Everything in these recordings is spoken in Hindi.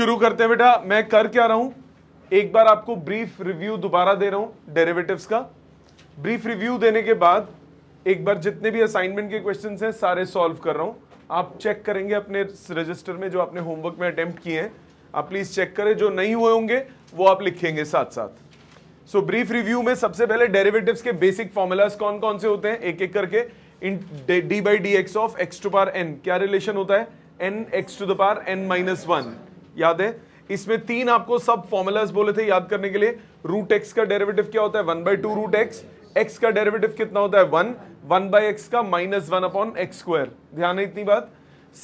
शुरू करते हैं बेटा मैं कर क्या रहा हूं एक बार आपको ब्रीफ रिव्यू दोबारा दे रहा हूं डेरिवेटिव्स का ब्रीफ रिव्यू देने के बाद एक बार जितने भी असाइनमेंट के क्वेश्चन हैं सारे सॉल्व कर रहा हूं आप चेक करेंगे अपने रजिस्टर में जो आपने होमवर्क में अटेम्प्ट किए हैं आप प्लीज़ चेक करें जो नहीं हुए होंगे वो आप लिखेंगे साथ साथ सो ब्रीफ रिव्यू में सबसे पहले डेरिवेटिव्स के बेसिक फॉर्मूलाज कौन कौन से होते हैं एक एक करके इन D by D x of x to power N क्या रिलेशन होता है N x to the power N minus one याद है इसमें तीन आपको सब फॉर्मूलाज बोले थे याद करने के लिए रूट एक्स का डेरिवेटिव क्या होता है one by two root x X का डेरिवेटिव कितना होता है वन वन बाई एक्स का minus one upon x square ध्यान है इतनी बात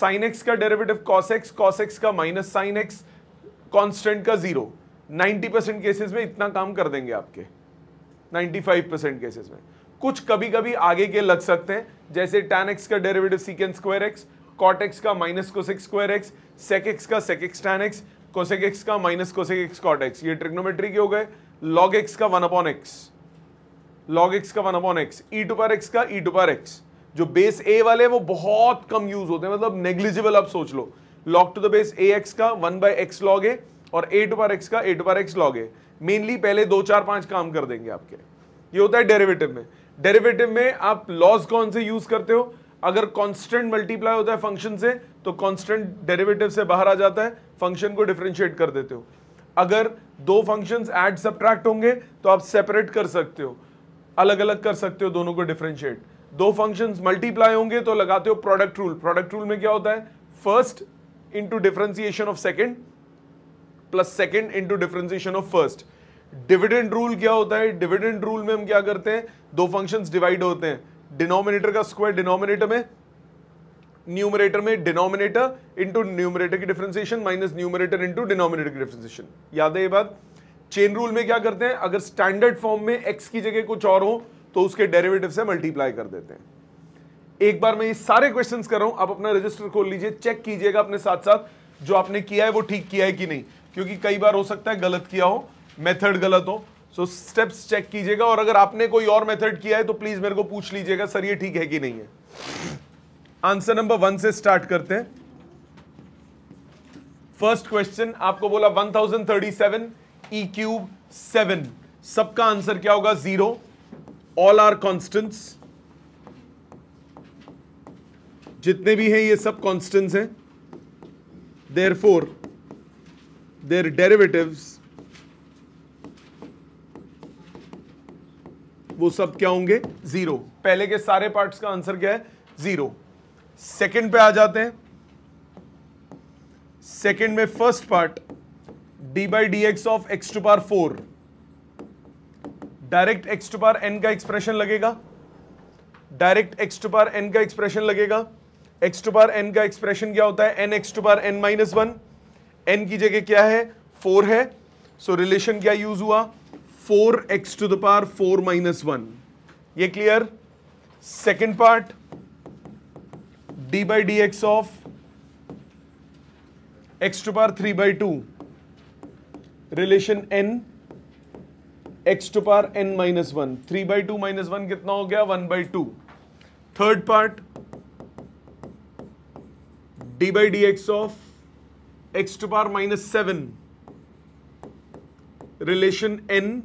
साइन एक्स का derivative cos X cos x का माइनस साइन एक्स कॉन्स्टेंट का जीरो नाइनटी परसेंट केसेस में इतना काम कर देंगे आपके फाइव परसेंट केसेस में कुछ कभी कभी आगे के लग सकते हैं जैसे टेन एक्स का derivative secant square X cot X का minus cosec square X sec X का sec X tan X cosec X का minus cosec X cot X ये ट्रिग्नोमेट्री के हो गए लॉग एक्स का one upon x log x का one upon X E to power X का ई टू पर एक्स जो बेस ए वाले वो बहुत कम यूज होते हैं मतलब नेग्लिजिबल आप सोच लो log to the base A X का one by X log A और ए टू पर एक्स का A to power X log A mainly पहले दो चार पांच काम कर देंगे आपके ये होता है डेरिवेटिव में डेरिवेटिव में आप लॉज कौन से यूज करते हो अगर कांस्टेंट मल्टीप्लाई होता है फंक्शन से तो कांस्टेंट डेरिवेटिव से बाहर आ जाता है फंक्शन को डिफ्रेंशिएट कर देते हो अगर दो फंक्शंस ऐड सब्ट्रैक्ट होंगे तो आप सेपरेट कर सकते हो अलग अलग कर सकते हो दोनों को डिफ्रेंशिएट दो फंक्शंस मल्टीप्लाई होंगे तो लगाते हो प्रोडक्ट रूल प्रोडक्ट रूल में क्या होता है first into differentiation of second plus second into differentiation of first dividend rule क्या होता है डिविडेंड रूल में हम क्या करते हैं दो फंक्शंस डिवाइड होते हैं डिनोमिनेटर का स्क्वायर डिनोमिनेटर में न्यूमरेटर में डिनोमिनेटर इंटू न्यूमरेटर की differentiation minus numerator into denominator की डिफ्रेंसिएशन याद है ये बात चेन रूल में क्या करते हैं अगर स्टैंडर्ड फॉर्म में एक्स की जगह कुछ और हो तो उसके डेरिवेटिव से मल्टीप्लाई कर देते हैं एक बार मैं ये सारे क्वेश्चन कर रहा हूं आप अपना रजिस्टर खोल लीजिए चेक कीजिएगा अपने साथ साथ जो आपने किया है वो ठीक किया है कि नहीं क्योंकि कई बार हो सकता है गलत किया हो मेथड गलत हो सो स्टेप्स चेक कीजिएगा और अगर आपने कोई और मेथड किया है तो प्लीज मेरे को पूछ लीजिएगा सर ये ठीक है कि नहीं है आंसर नंबर वन से स्टार्ट करते हैं फर्स्ट क्वेश्चन आपको बोला 1037 ई क्यूब सेवन सबका आंसर क्या होगा जीरो ऑल आर कॉन्स्टेंट्स जितने भी हैं ये सब कॉन्स्टेंट्स हैं देर फोर देर डेरिवेटिव्स वो सब क्या होंगे जीरो पहले के सारे पार्ट्स का आंसर क्या है जीरो सेकंड पे आ जाते हैं सेकंड में first part D by D x of x to power four direct X to power N का एक्सप्रेशन लगेगा direct X to power N का एक्सप्रेशन लगेगा एक्स टू पार एन का एक्सप्रेशन क्या होता है N x to power N minus one N की जगह क्या है फोर है सो so, रिलेशन क्या यूज हुआ four X to the power four minus one ये clear second part D by D x of x to power three by two relation n x to power N minus one three by two minus one कितना हो गया one by two third part D by D x of x to power minus seven relation n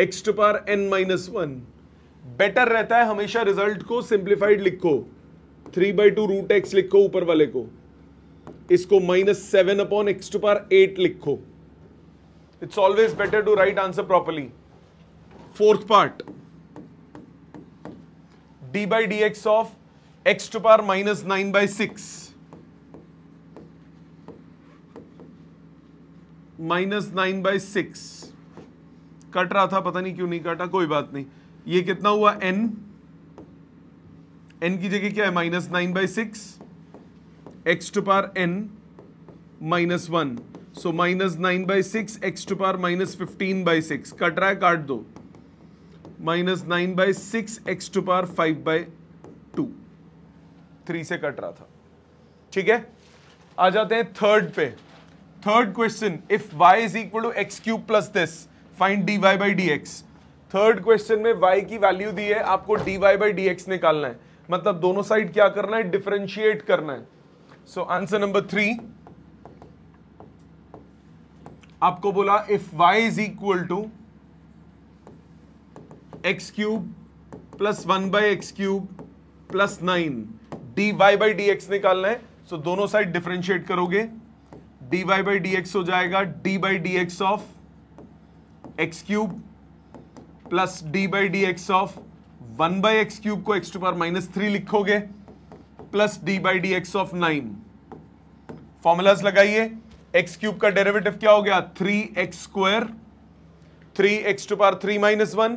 x to power N minus one better रहता है हमेशा रिजल्ट को सिंप्लीफाइड लिखो three by two root x लिखो ऊपर वाले को इसको minus seven upon x to power eight लिखो it's always better to write answer properly fourth part D by D x of x to power minus nine by six minus nine by six cut रहा था पता नहीं क्यों नहीं काटा कोई बात नहीं ये कितना हुआ एन एन की जगह क्या है minus nine by six x to power N minus one so minus nine by six x to power minus fifteen by six cut रहा है काट दो minus nine by six x to power five by two three से कट रहा था ठीक है आ जाते हैं थर्ड पे third question if y is equal to x cube plus this find d y by D x third question में वाई की वैल्यू दी है आपको d y by D x निकालना है मतलब दोनों साइड क्या करना है डिफरेंशिएट करना है सो आंसर नंबर थ्री आपको बोला if y is equal to x cube plus one by x cube plus nine d y by D x निकालना है सो so, दोनों साइड डिफरेंशिएट करोगे d y by D x हो जाएगा d by D x of x cube plus d by D x of one by x cube को x to power minus three लिखोगे plus d by D x of nine formulas लगाइए एक्स क्यूब का डेरिवेटिव क्या हो गया three x square three x to power three minus one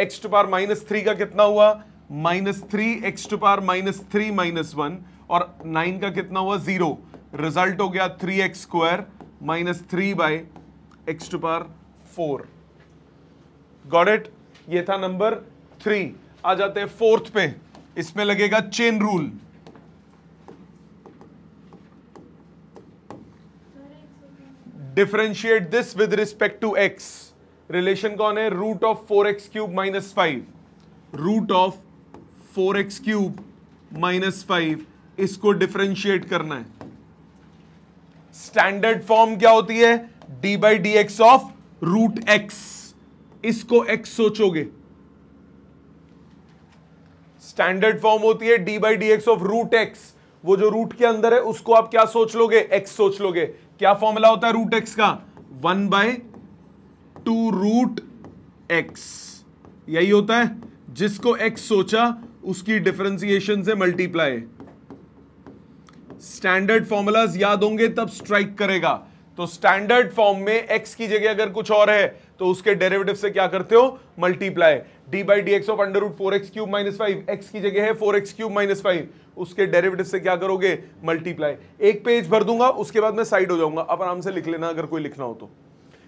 x to power minus three का कितना हुआ minus three x to power minus three minus one और नाइन का कितना हुआ जीरो रिजल्ट हो गया three x square minus three by x to power four got it ये था नंबर थ्री आ जाते हैं फोर्थ पे इसमें लगेगा chain rule differentiate this with respect to x relation कौन है root of four x cube minus five root of four x cube minus five इसको डिफ्रेंशिएट करना है स्टैंडर्ड फॉर्म क्या होती है d by D x of root x इसको एक्स सोचोगे स्टैंडर्ड फॉर्म होती है d by D x of root x वो जो रूट के अंदर है उसको आप क्या सोच लोगे एक्स सोच लोगे क्या फॉर्मूला होता है रूट एक्स का one by two root x यही होता है जिसको एक्स सोचा उसकी डिफरेंसिएशन से मल्टीप्लाई स्टैंडर्ड फॉर्मूलाज याद होंगे तब स्ट्राइक करेगा तो स्टैंडर्ड फॉर्म में एक्स की जगह अगर कुछ और है तो उसके डेरिवेटिव से क्या करते हो multiply d by D x of under root four x cube minus five x की जगह है four x cube minus five उसके डेरिवेटिव से क्या करोगे मल्टीप्लाई एक पेज भर दूंगा उसके बाद मैं साइड हो जाऊंगा अब आराम से लिख लेना अगर कोई लिखना हो तो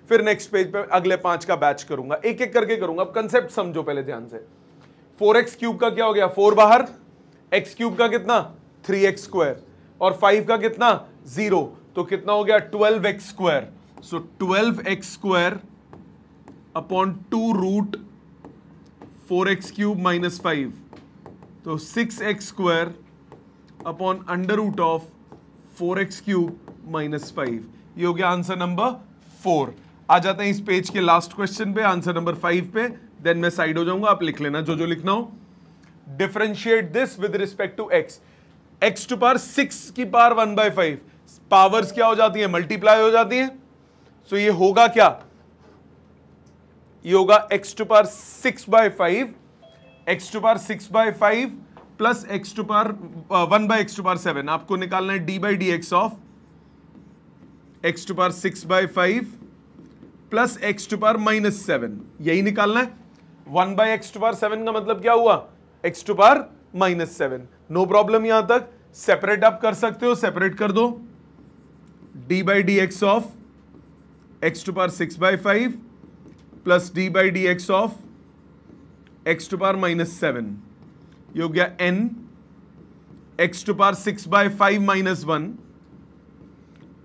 फिर नेक्स्ट पेज पे अगले पांच का बैच करूंगा एक एक करके करूंगा अब कंसेप्ट समझो पहले ध्यान से फोर एक्स क्यूब का क्या हो गया फोर बाहर एक्स क्यूब का कितना थ्री एक्स स्क्वायर और फाइव का कितना जीरो तो कितना हो गया twelve x square so twelve x square upon two root four x cube minus five तो six x square upon under root of four x cube minus five ये हो गया आंसर नंबर फोर आ जाते हैं इस पेज के लास्ट क्वेश्चन पे आंसर नंबर फाइव पे देन मैं साइड हो जाऊंगा आप लिख लेना जो जो लिखना हो differentiate this with respect to x x to power six की power one by five powers क्या हो जाती है मल्टीप्लाई हो जाती है सो so ये होगा क्या ये होगा x to power six by five x to power six by five plus x to power one by x to power seven आपको निकालना है d by D x of x to power six by five plus x to power minus seven यही निकालना है one by x to power seven का मतलब क्या हुआ x to power minus seven no problem यहां तक सेपरेट आप कर सकते हो सेपरेट कर दो d by D x of x to power six by five plus d by D x of x to power minus seven ये हो गया n x to power six by five minus one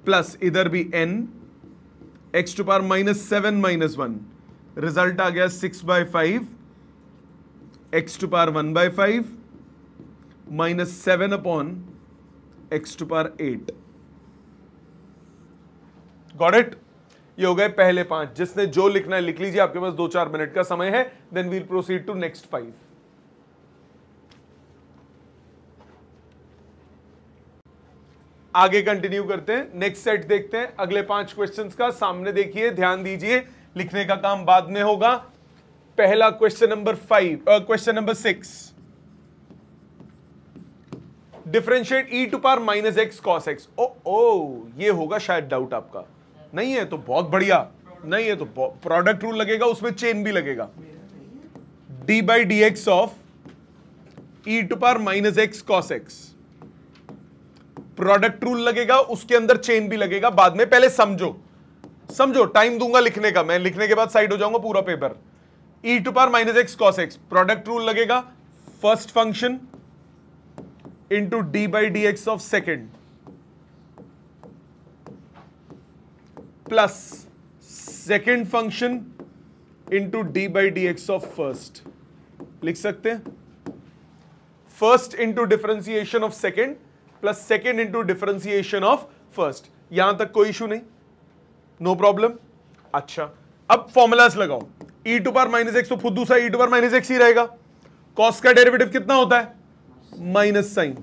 plus इधर भी n x to power minus seven minus one result आ गया six by five x to power one by five minus seven upon x to power eight got it ये हो गए पहले पांच जिसने जो लिखना है लिख लीजिए आपके पास दो चार मिनट का समय है then we'll proceed to next five आगे कंटिन्यू करते हैं नेक्स्ट सेट देखते हैं अगले पांच क्वेश्चंस का सामने देखिए ध्यान दीजिए लिखने का काम बाद में होगा पहला question number five question number six differentiate e to power minus x cos x ओ ओ ये होगा शायद डाउट आपका नहीं है तो बहुत बढ़िया नहीं है तो प्रोडक्ट रूल लगेगा उसमें चेन भी लगेगा d by D x of e to power minus x cos x product rule लगेगा उसके अंदर चेन भी लगेगा बाद में पहले समझो समझो टाइम दूंगा लिखने का मैं लिखने के बाद साइड हो जाऊंगा पूरा paper e to power minus x cos x product rule लगेगा first function into d by D x of second plus second function into d by D x of first लिख सकते हैं first into differentiation of second plus second into differentiation of first यहां तक कोई इशू नहीं नो no प्रॉब्लम अच्छा अब फॉर्मूलाज लगाओ e to power minus x तो खुद दूसरा e to power minus x ही रहेगा कॉस का डेरिवेटिव कितना होता है minus sine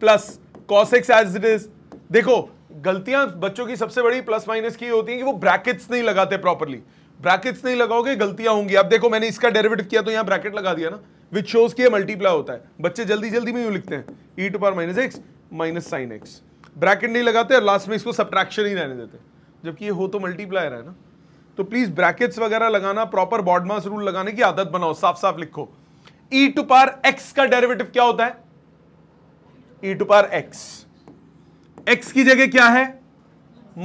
plus cos x as it is देखो गलतियां बच्चों की सबसे बड़ी प्लस माइनस की होती है कि वो ब्रैकेट्स नहीं लगाते प्रॉपरली ब्रैकेट्स नहीं लगाओगे गलतियां होंगी अब देखो मैंने इसका डेरिवेटिव किया तो यहां ब्रैकेट लगा दिया ना विच शोज की मल्टीप्लाई होता है बच्चे जल्दी जल्दी में यू लिखते हैं e to power minus x minus sine x bracket नहीं लगाते और लास्ट में इसको सब्ट्रैक्शन ही रहने देते जबकि ये हो तो मल्टीप्लाई रहा है ना तो प्लीज ब्रैकेट्स वगैरह लगाना प्रॉपर बॉडमास रूल लगाने की आदत बनाओ साफ साफ लिखो ई टू पार एक्स का डेरिवेटिव क्या होता है e to power x x की जगह क्या है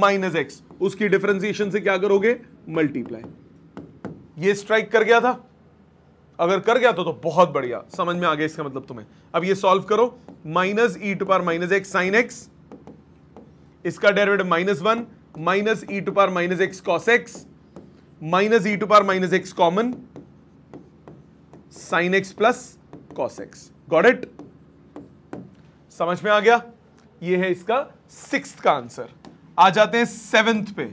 माइनस एक्स उसकी डिफ्रेंसिएशन से क्या करोगे मल्टीप्लाई ये स्ट्राइक कर गया था अगर कर गया तो तो बहुत बढ़िया समझ में आ गया इसका मतलब तुम्हें अब ये सॉल्व करो minus e to power minus x sine x इसका derivative minus one minus e to power minus x cos x minus e to power minus x common sine x plus cos x got it समझ में आ गया ये है इसका सिक्स का आंसर आ जाते हैं सेवेंथ पे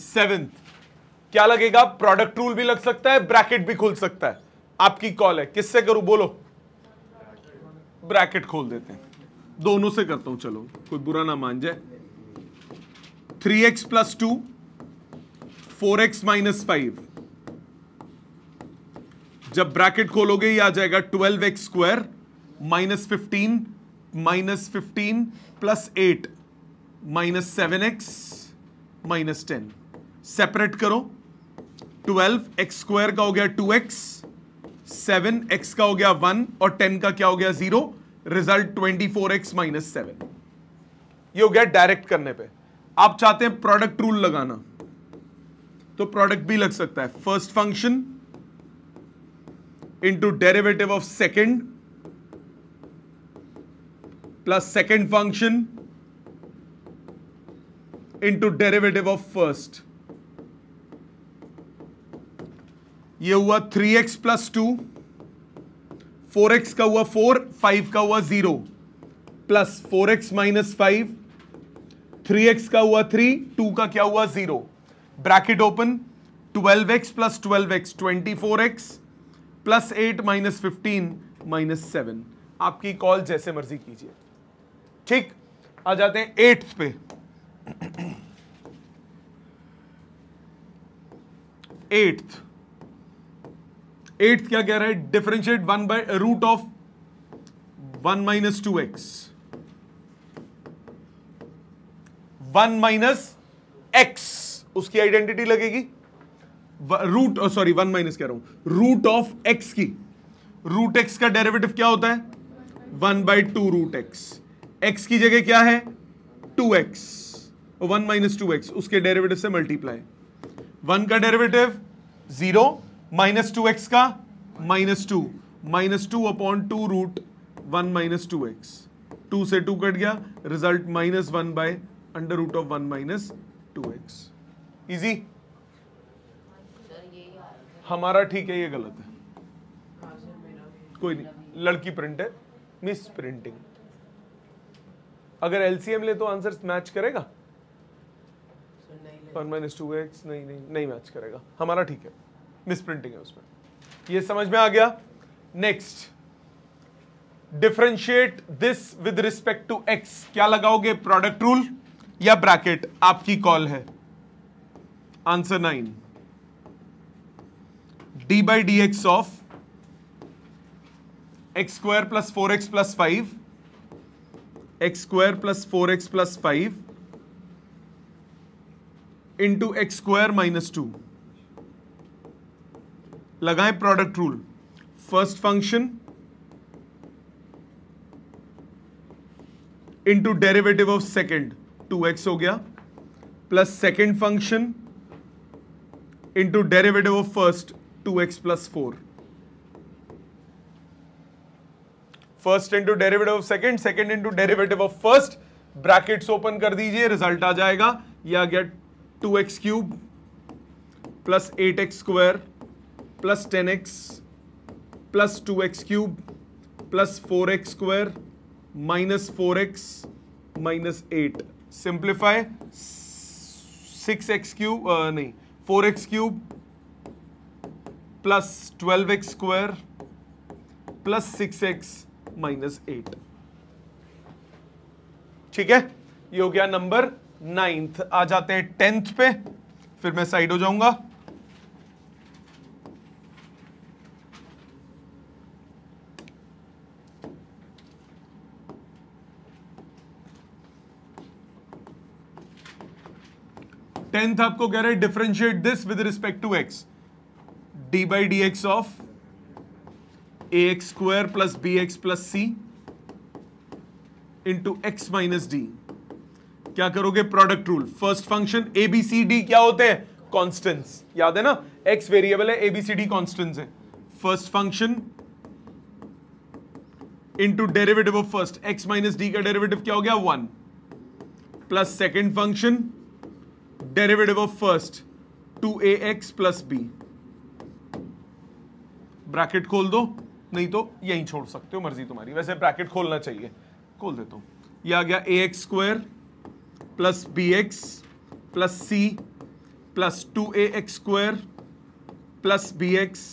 सेवेंथ क्या लगेगा प्रोडक्ट रूल भी लग सकता है ब्रैकेट भी खुल सकता है आपकी कॉल है किससे करूं बोलो ब्रैकेट खोल देते हैं दोनों से करता हूं चलो कोई बुरा ना मान जाए three x plus two four x minus five जब ब्रैकेट खोलोगे ये आ जाएगा twelve x square minus fifteen minus fifteen plus eight minus seven x minus ten separate करो ट्वेल्व एक्स स्क्वायर का हो गया टू एक्स सेवन एक्स का हो गया वन और टेन का क्या हो गया zero result twenty four x minus seven ये हो गया डायरेक्ट करने पे आप चाहते हैं प्रोडक्ट रूल लगाना तो प्रोडक्ट भी लग सकता है first function into derivative of second plus second function into derivative of first ये हुआ three x plus two four x का हुआ फोर फाइव का हुआ zero plus four x minus five three x का हुआ थ्री टू का क्या हुआ zero bracket open twelve x plus twelve x twenty four x plus eight minus fifteen minus seven आपकी कॉल जैसे मर्जी कीजिए ठीक आ जाते हैं एट्थ पे एट्थ एट्थ क्या कह रहा है differentiate one by root of one minus two x one minus x उसकी आइडेंटिटी लगेगी रूट सॉरी वन माइनस कह रहा हूं रूट ऑफ एक्स की रूट एक्स का डेरिवेटिव क्या होता है one by two root x x की जगह क्या है two x one minus two x उसके डेरिवेटिव से मल्टीप्लाई वन का derivative zero minus two x का minus two minus two upon two root one minus two x two से टू कट गया result minus one by under root of one minus two x easy हमारा ठीक है ये गलत है कोई नहीं लड़की प्रिंट है मिस प्रिंटिंग अगर एलसीएम ले तो आंसर मैच करेगा वन माइनस टू एक्स नहीं नहीं नहीं मैच करेगा हमारा ठीक है मिस प्रिंटिंग है उसमें ये समझ में आ गया next differentiate this with respect to x क्या लगाओगे प्रोडक्ट रूल या ब्रैकेट आपकी कॉल है answer nine d by D x of x square plus four x plus five x square plus four x plus five into x square minus two लगाएं product rule first function into derivative of second two x हो गया plus second function into derivative of first two x plus four first into derivative of second second into derivative of first brackets open कर दीजिए रिजल्ट आ जाएगा या आ गया two x cube plus eight x square plus ten x plus two x cube plus four x square minus four x minus eight simplify six x cube नहीं four x cube plus twelve x square plus six x minus eight ठीक है ये हो गया नंबर नाइन्थ आ जाते हैं टेंथ पे फिर मैं साइड हो जाऊंगा टेंथ आपको कह रहे हैं differentiate this with respect to x d by D x of a x square plus b x plus c into x minus d क्या करोगे product rule first function a b c d क्या होते हैं कॉन्स्टेंट्स याद है ना एक्स वेरिएबल है a b c d constants है first function into derivative of first x minus d का डेरिवेटिव क्या हो गया one plus second function derivative of first two a x plus b bracket खोल दो नहीं तो यहीं छोड़ सकते हो मर्जी तुम्हारी वैसे ब्रैकेट खोलना चाहिए खोल देता तो ये आ गया a x square plus b x plus c plus two a x square plus b x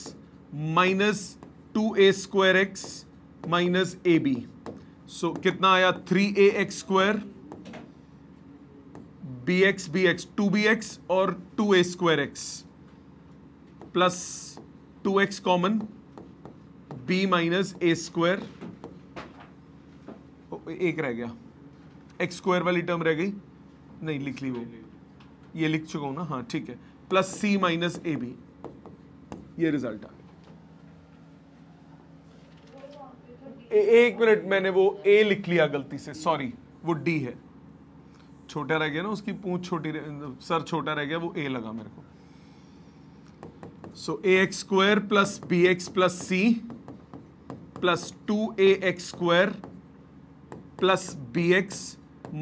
minus two a square x minus a b so कितना आया three a x square b x b x two b x और two a square x plus two x common b minus a square एक रह गया एक्स स्क्वायर वाली टर्म रह गई नहीं लिख ली वो ये लिख चुका हूं ना हाँ ठीक है plus c minus a b ये रिजल्ट आ गया एक मिनट मैंने वो ए लिख लिया गलती से सॉरी वो डी है छोटा रह गया ना उसकी पूंछ छोटी सर छोटा रह गया वो ए लगा मेरे को b x plus c plus two a x square plus b x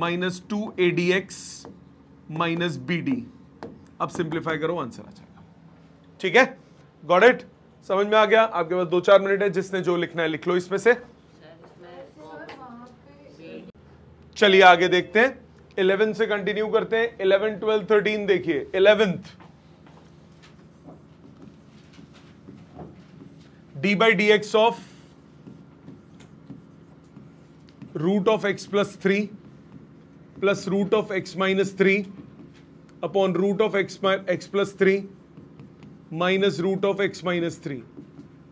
minus two a d x minus b d अब सिंप्लीफाई करो आंसर आ जाएगा ठीक है गॉड इट समझ में आ गया आपके पास दो चार मिनट है जिसने जो लिखना है लिख लो इसमें से चलिए आगे देखते हैं इलेवेंथ से कंटिन्यू करते हैं इलेवन ट्वेल्थ थर्टीन देखिए eleventh d by D x of root of x plus three plus root of x minus three upon root of x x plus three minus root of x minus three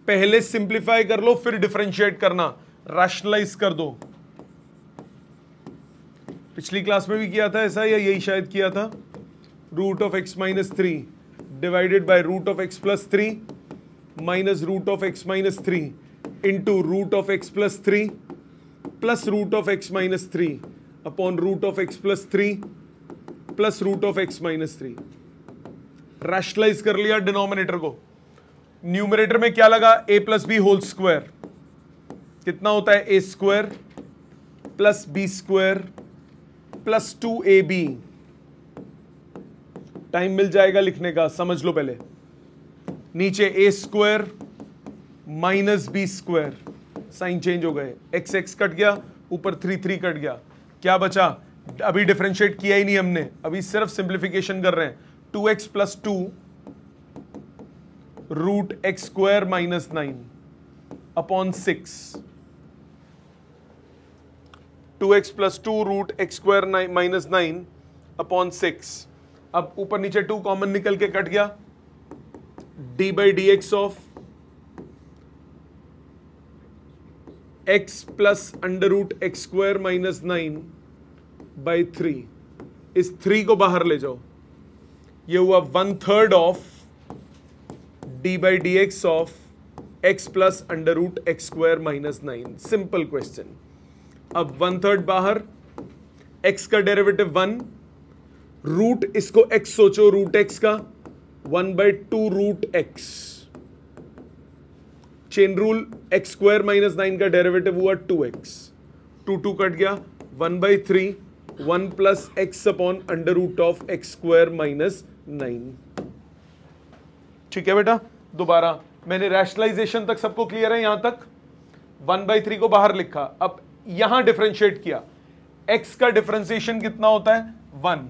पहले सिंप्लीफाई कर लो फिर डिफ्रेंशिएट करना रैशनलाइज कर दो पिछली क्लास में भी किया था ऐसा या यही शायद किया था root of x minus three divided by root of x plus three minus root of x minus three into root of x plus three plus root of x minus three upon root of x plus three plus root of x minus three rationalize कर लिया डिनोमिनेटर को न्यूमरेटर में क्या लगा a plus b whole square कितना होता है a square plus b square plus two a b time मिल जाएगा लिखने का समझ लो पहले नीचे a square minus b square sign change हो गए एक्स एक्स कट गया ऊपर थ्री थ्री कट गया क्या बचा अभी डिफ्रेंशिएट किया ही नहीं हमने अभी सिर्फ सिंप्लीफिकेशन कर रहे हैं two x plus two root x square minus nine upon six two x plus two root x square minus nine upon six अब ऊपर नीचे टू कॉमन निकल के कट गया d by D x of x plus under root x square minus nine by three इस थ्री को बाहर ले जाओ ये हुआ one third of d by D x of x plus under root x square minus nine simple question अब वन थर्ड बाहर एक्स का डेरिवेटिव वन रूट इसको एक्स सोचो रूट एक्स का one by two root x chain rule x square minus nine का डेरिवेटिव हुआ two x two two cut गया one by three one plus x upon under root of x square minus nine ठीक है बेटा दोबारा मैंने रैशनलाइजेशन तक सबको क्लियर है यहां तक वन बाई थ्री को बाहर लिखा अब यहां डिफ्रेंशिएट किया एक्स का डिफ्रेंसिएशन कितना होता है वन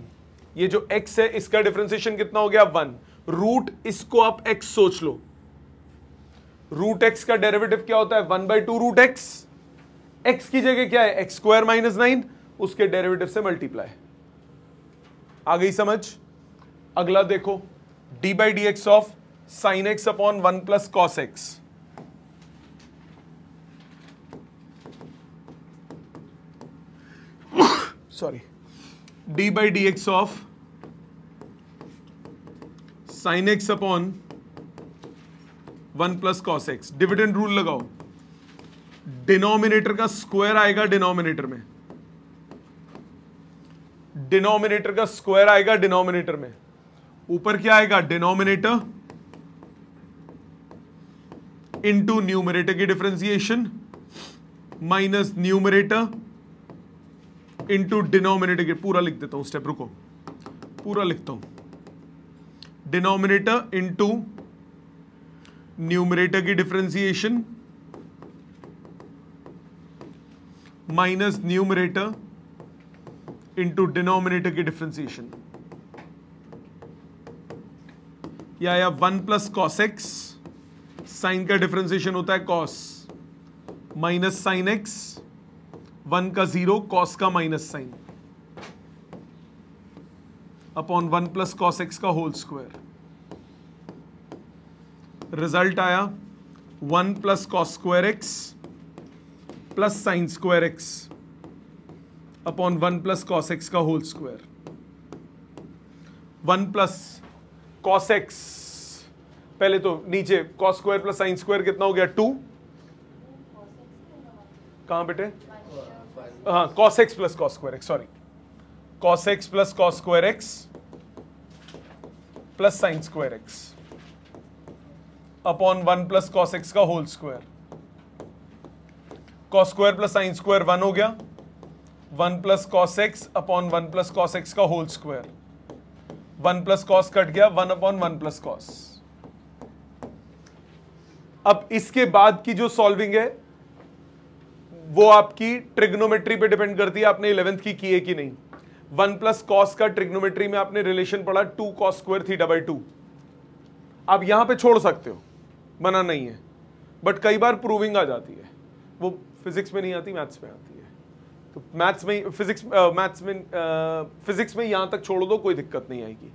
ये जो एक्स है इसका डिफ्रेंसिएशन कितना हो गया वन रूट इसको आप एक्स सोच लो रूट एक्स का डेरिवेटिव क्या होता है one by two root x x की जगह क्या है एक्स स्क्वायर माइनस नाइन उसके डेरिवेटिव से मल्टीप्लाई आ गई समझ अगला देखो d by D x of sine x upon one plus cos x sorry d by D x of sine x upon one plus cos x dividend rule लगाओ डिनोमिनेटर का स्क्वायर आएगा डिनोमिनेटर में डिनोमिनेटर का स्क्वायर आएगा डिनोमिनेटर में ऊपर क्या आएगा डिनोमिनेटर इनटू न्यूमरेटर की differentiation minus numerator into denominator के पूरा लिख देता हूं स्टेप रुको पूरा लिखता हूं डिनोमिनेटर इनटू न्यूमरेटर की differentiation minus numerator into denominator की डिफ्रेंसिएशन या या one plus cos x sine का डिफ्रेंसिएशन होता है cos minus sine x one का जीरो कॉस का minus sine upon one plus cos x का होल स्क्वायर रिजल्ट आया one plus cos square x plus sine square x upon one plus cos x का whole square one plus cos x पहले तो नीचे cos square plus sine square कितना हो गया टू कहां बेटे हाँ cos x plus cos square x sorry cos x plus cos square x plus sine square x upon one plus cos x का whole square cos square plus sine square one हो गया one plus cos x upon one plus cos x का whole square one plus cos cut गया one upon one plus cos अब इसके बाद की जो सॉल्विंग है वो आपकी ट्रिग्नोमेट्री पे डिपेंड करती है आपने इलेवेंथ की की है कि नहीं वन प्लस कॉस का ट्रिग्नोमेट्री में आपने रिलेशन पढ़ा two cos square theta by two आप यहां पे छोड़ सकते हो मना नहीं है बट कई बार प्रूविंग आ जाती है वो फिजिक्स में नहीं आती मैथ्स में आती है तो मैथ्स में फिजिक्स मैथ्स में फिजिक्स में यहां तक छोड़ दो कोई दिक्कत नहीं आएगी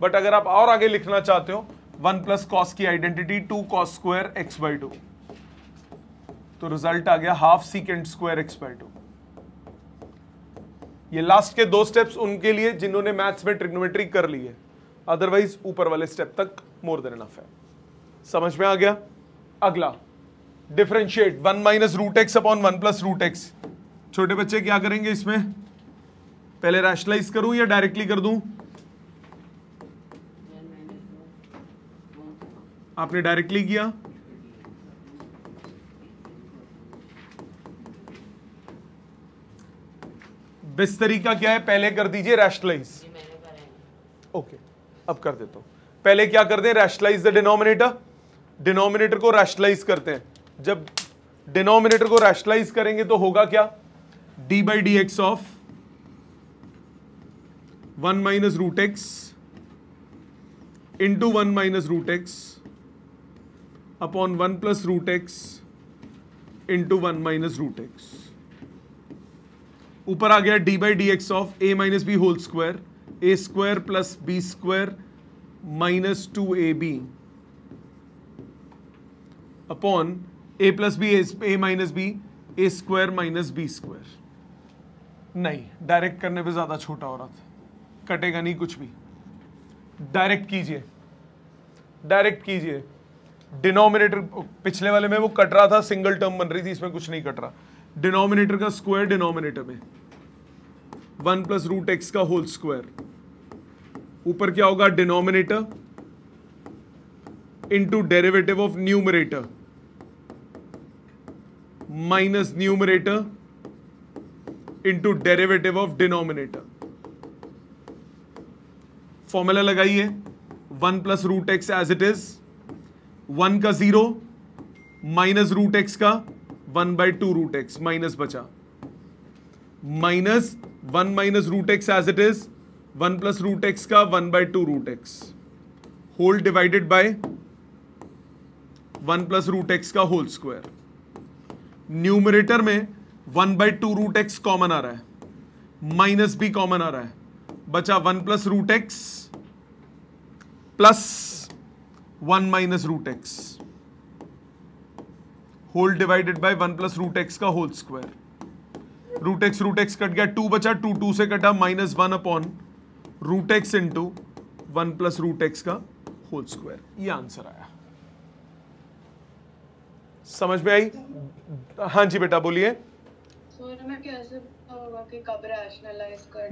बट अगर आप और आगे लिखना चाहते हो वन प्लस कॉस की identity two cos square x by two तो रिजल्ट आ गया half second square x by two ये लास्ट के दो स्टेप्स उनके लिए जिन्होंने मैथ्स में ट्रिग्नोमेट्री कर ली है अदरवाइज ऊपर वाले स्टेप तक मोर देन इनफ है समझ में आ गया अगला differentiate one minus root x upon one plus root x छोटे बच्चे क्या करेंगे इसमें पहले रैशनलाइज करूं या डायरेक्टली कर दूं आपने डायरेक्टली किया बिस्तरी का क्या है पहले कर दीजिए रैशलाइज ओके अब कर देता हूं पहले क्या करते हैं रैशलाइज द डिनोमिनेटर डिनोमिनेटर को रैशलाइज करते हैं जब डिनोमिनेटर को रैशलाइज करेंगे तो होगा क्या d by D x of one minus root x into one minus root x upon one plus root x into one minus root x ऊपर आ गया d by D x of a minus b whole square a square plus b square minus two a b upon a plus b a minus b a square minus b square नहीं डायरेक्ट करने पे ज़्यादा छोटा हो रहा था कटेगा नहीं कुछ भी डायरेक्ट कीजिए डायरेक्ट कीजिए डिनोमिनेटर पिछले वाले में वो कट रहा था सिंगल टर्म बन रही थी इसमें कुछ नहीं कट रहा डिनोमिनेटर का स्क्वायर डिनोमिनेटर में वन प्लस रूट एक्स का होल स्क्वायर ऊपर क्या होगा denominator into derivative of numerator minus numerator into derivative of denominator formula लगाइए one plus root x as it is one का जीरो माइनस रूट एक्स का one by two root x minus बचा minus one minus root x as it is one plus root x का one by two root x whole divided by one plus root x का होल स्क्वायर न्यूमरेटर में one by two root x common आ रहा है माइनस भी कॉमन आ रहा है बचा one plus root x plus one minus root x whole divided by one plus root x का whole square root x root x cut गया टू बचा टू टू से कटा minus one upon root x into one plus root x का होल स्क्वायर ये आंसर आया समझ में आई हाँ जी बेटा बोलिए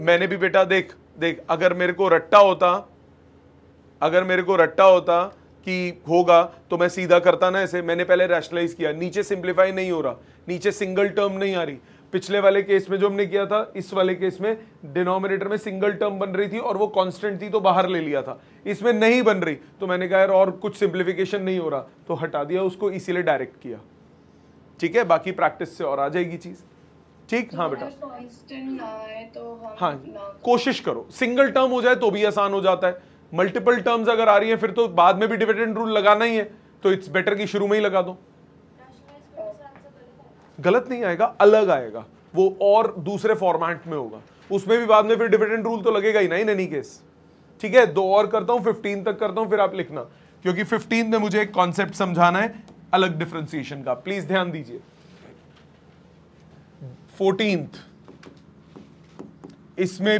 मैंने भी बेटा देख देख अगर मेरे को रट्टा होता अगर मेरे को रट्टा होता कि होगा तो मैं सीधा करता ना ऐसे मैंने पहले रैशनलाइज किया नीचे सिंप्लीफाई नहीं हो रहा नीचे सिंगल टर्म नहीं आ रही पिछले वाले केस में जो हमने किया था इस वाले केस में डिनोमिनेटर में सिंगल टर्म बन रही थी और वो कांस्टेंट थी तो बाहर ले लिया था इसमें नहीं बन रही तो मैंने कहा यार और कुछ सिंप्लीफिकेशन नहीं हो रहा तो हटा दिया उसको इसीलिए डायरेक्ट किया ठीक है बाकी प्रैक्टिस से और आ जाएगी चीज़ ठीक हाँ बेटा तो हाँ कोशिश करो सिंगल टर्म हो जाए तो भी आसान हो जाता है मल्टीपल टर्म्स अगर आ रही है फिर तो बाद में भी डिविडेंड रूल लगाना ही है तो इट्स बेटर कि शुरू में ही लगा दो गलत नहीं आएगा अलग आएगा वो और दूसरे फॉर्मेट में होगा उसमें भी बाद में फिर डिविडेंड रूल तो लगेगा ही ना इन एनी केस ठीक है दो और करता हूं फिफ्टीन तक करता हूं फिर आप लिखना क्योंकि फिफ्टीन में मुझे एक कॉन्सेप्ट समझाना है अलग डिफ्रेंसिएशन का प्लीज ध्यान दीजिए फोर्टींथ इसमें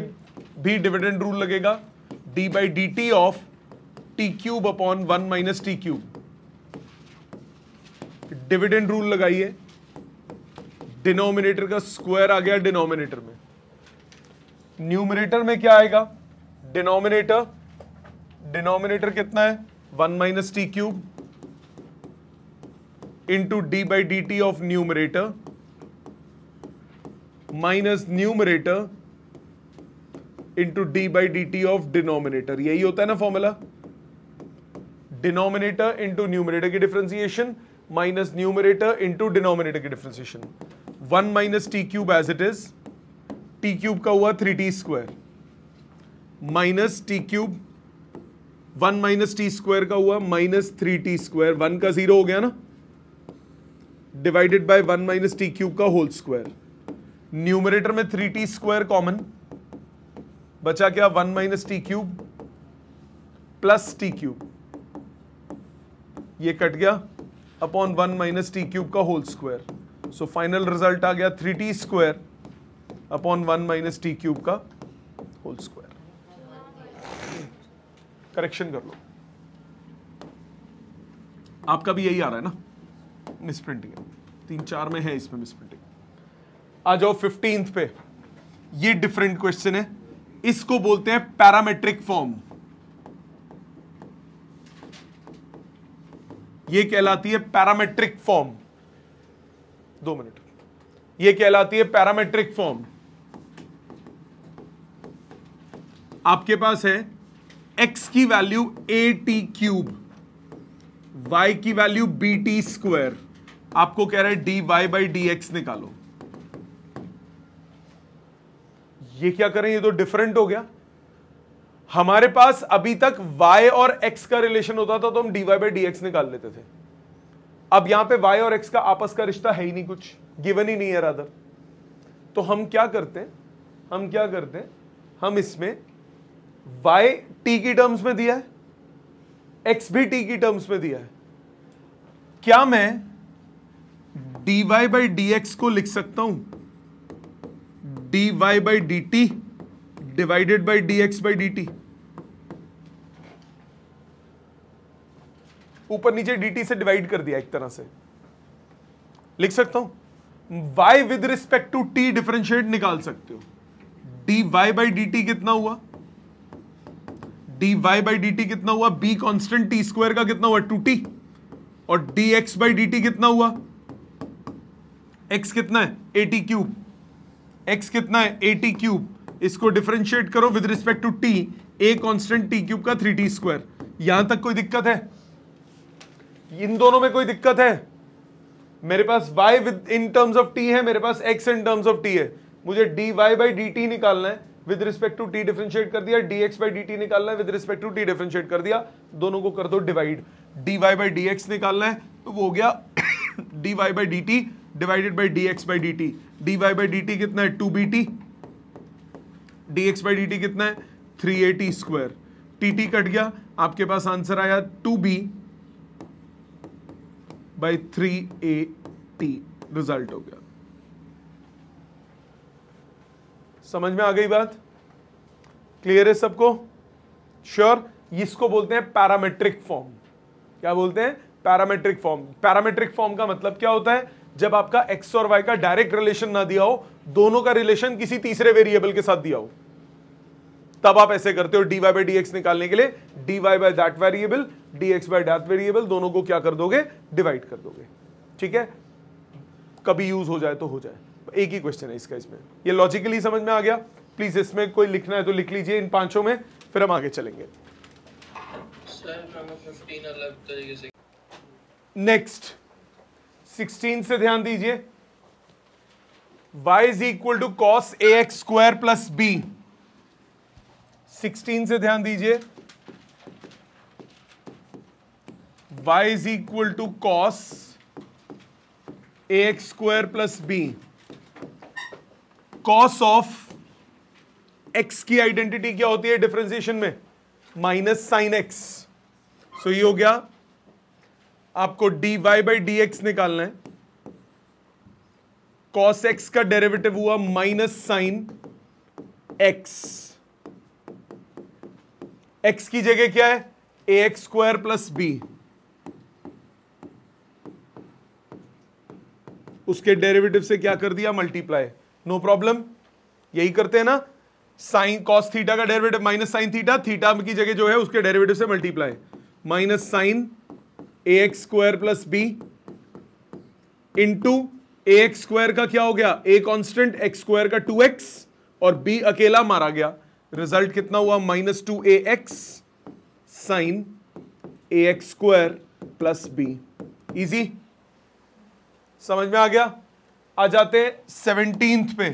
भी डिविडेंड रूल लगेगा d by d t of t cube upon one minus t cube dividend rule लगाइए डिनोमिनेटर का स्क्वायर आ गया डिनोमिनेटर में न्यूमिनेटर में क्या आएगा डिनोमिनेटर डिनोमिनेटर कितना है one minus t cube into d by d t of numerator minus numerator into d by d t of denominator यही होता है ना फॉर्मूला डिनोमिनेटर इंटू न्यूमिनेटर की differentiation minus numerator into denominator की differentiation one minus t cube as it is t cube का हुआ three t square minus t cube one minus t square का हुआ minus three t square one का जीरो हो गया ना divided by one minus t cube का होल स्क्वायर न्यूमरेटर में थ्री टी स्क्वायर कॉमन बचा क्या one minus t cube plus t cube ये कट गया upon one minus t cube का whole square so final result आ गया three t square upon one minus t cube का होल स्क्वायर करेक्शन कर लो आपका भी यही आ रहा है ना मिसप्रिंटिंग तीन चार में है इसमें मिसप्रिंटिंग आ जाओ फिफ्टींथ पे ये डिफरेंट क्वेश्चन है इसको बोलते हैं पैरामेट्रिक फॉर्म ये कहलाती है पैरामेट्रिक फॉर्म दो मिनट ये कहलाती है पैरामेट्रिक फॉर्म आपके पास है x की value a t cube y की वैल्यू बी टी स्क्वायर आपको कह रहा है d y by D x निकालो ये क्या करें ये तो डिफरेंट हो गया हमारे पास अभी तक y और x का रिलेशन होता था तो हम डी वाई बाई डी निकाल लेते थे अब यहां पे y और x का आपस का रिश्ता है ही नहीं कुछ गिवन ही नहीं है राधर तो हम क्या करते हैं हम क्या करते हैं हम इसमें y t की टर्म्स में दिया है x भी t की टर्म्स में दिया है क्या मैं dy बाई डी को लिख सकता हूं d y by d t divided by D x by d t ऊपर नीचे डी टी से डिवाइड कर दिया एक तरह से लिख सकता हूं y with respect to t differentiate निकाल सकते हो d y by d t कितना हुआ d y by d t कितना हुआ b कॉन्स्टेंट टी स्क्वायर का कितना हुआ 2t और dx बाई डी टी कितना हुआ x कितना है एटी क्यूब x कितना है एटी क्यूब इसको डिफ्रेंशिएट करो with respect to t a constant t cube का थ्री टी स्क्वायर यहां तक कोई दिक्कत है इन दोनों में कोई दिक्कत है मेरे पास y with in terms of t है मेरे पास x in terms of t है मुझे dy वाई बाई डी निकालना है with respect to t differentiate कर दिया dx x by d t निकालना है with respect to t differentiate कर दिया दोनों को कर दो divide dy y by D x निकालना है तो वो हो गया dy y by d t divided by D x by d t d y by d t कितना है two b t d x by d t कितना है three a t square t t cut गया आपके पास आंसर आया two b by three a t result हो गया समझ में आ गई बात क्लियर है सबको श्योर sure, इसको बोलते हैं पैरामेट्रिक फॉर्म क्या बोलते हैं पैरामेट्रिक फॉर्म पैरामेट्रिक फॉर्म का मतलब क्या होता है जब आपका एक्स और वाई का डायरेक्ट रिलेशन ना दिया हो दोनों का रिलेशन किसी तीसरे वेरिएबल के साथ दिया हो तब आप ऐसे करते हो d y by D x निकालने के लिए d y by that variable d x by that variable दोनों को क्या कर दोगे डिवाइड कर दोगे ठीक है कभी यूज हो जाए तो हो जाए एक ही क्वेश्चन है इसका इसमें ये लॉजिकली समझ में आ गया प्लीज इसमें कोई लिखना है तो लिख लीजिए इन पांचों में फिर हम आगे चलेंगे नेक्स्ट सिक्सटीन से ध्यान दीजिए y is equal to cos a x square plus b sixteen से ध्यान दीजिए y is equal to cos a x square plus b cos of x की आइडेंटिटी क्या होती है डिफ्रेंसिएशन में माइनस साइन एक्स सो ये हो गया आपको d y by D x निकालना है कॉस एक्स का डेरिवेटिव हुआ माइनस साइन एक्स एक्स की जगह क्या है a x square plus b उसके डेरिवेटिव से क्या कर दिया मल्टीप्लाई नो प्रॉब्लम यही करते हैं ना साइन कॉस थीटा का derivative minus sine theta theta की जगह जो है उसके डेरिवेटिव से multiply minus sine a x square plus b into a x square का क्या हो गया ए कॉन्स्टेंट एक्स स्क्वायर का टू एक्स और बी अकेला मारा गया रिजल्ट कितना हुआ minus two a x sine a x square plus b easy समझ में आ गया आ जाते सेवनटीन पे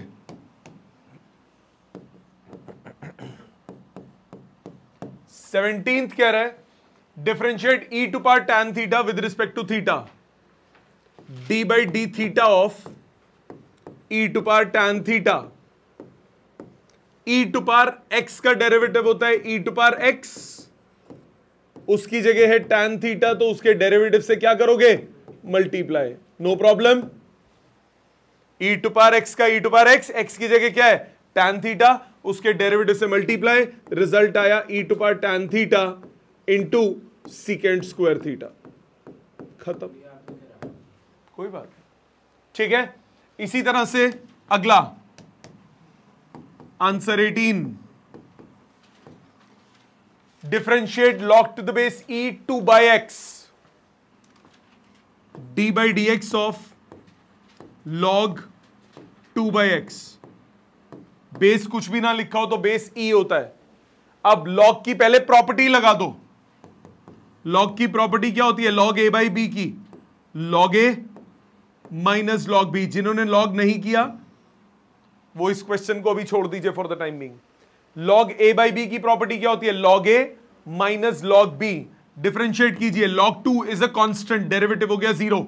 सेवनटीन कह रहा है differentiate e to power tan theta with respect to theta d by d theta of e to power tan theta e to power x का डेरिवेटिव होता है ई टू पार एक्स उसकी जगह है टैन थीटा तो उसके डेरिवेटिव से क्या करोगे multiply no problem e to power x का ई टू पार एक्स एक्स की जगह क्या है टैन थीटा उसके डेरिवेटिव से मल्टीप्लाई रिजल्ट आया e to power tan theta into secant square theta खत्म कोई बात ठीक है इसी तरह से अगला answer 18 differentiate log to the base e two by x d by D x of log two by x base कुछ भी ना लिखा हो तो बेस ई e होता है अब लॉग की पहले प्रॉपर्टी लगा दो लॉग की प्रॉपर्टी क्या होती है लॉग ए बाई बी की log a minus log b जिन्होंने लॉग नहीं किया वो इस क्वेश्चन को भी छोड़ दीजिए for the time being log a by b की प्रॉपर्टी क्या होती है log a minus log b differentiate कीजिए log two is a constant derivative हो गया जीरो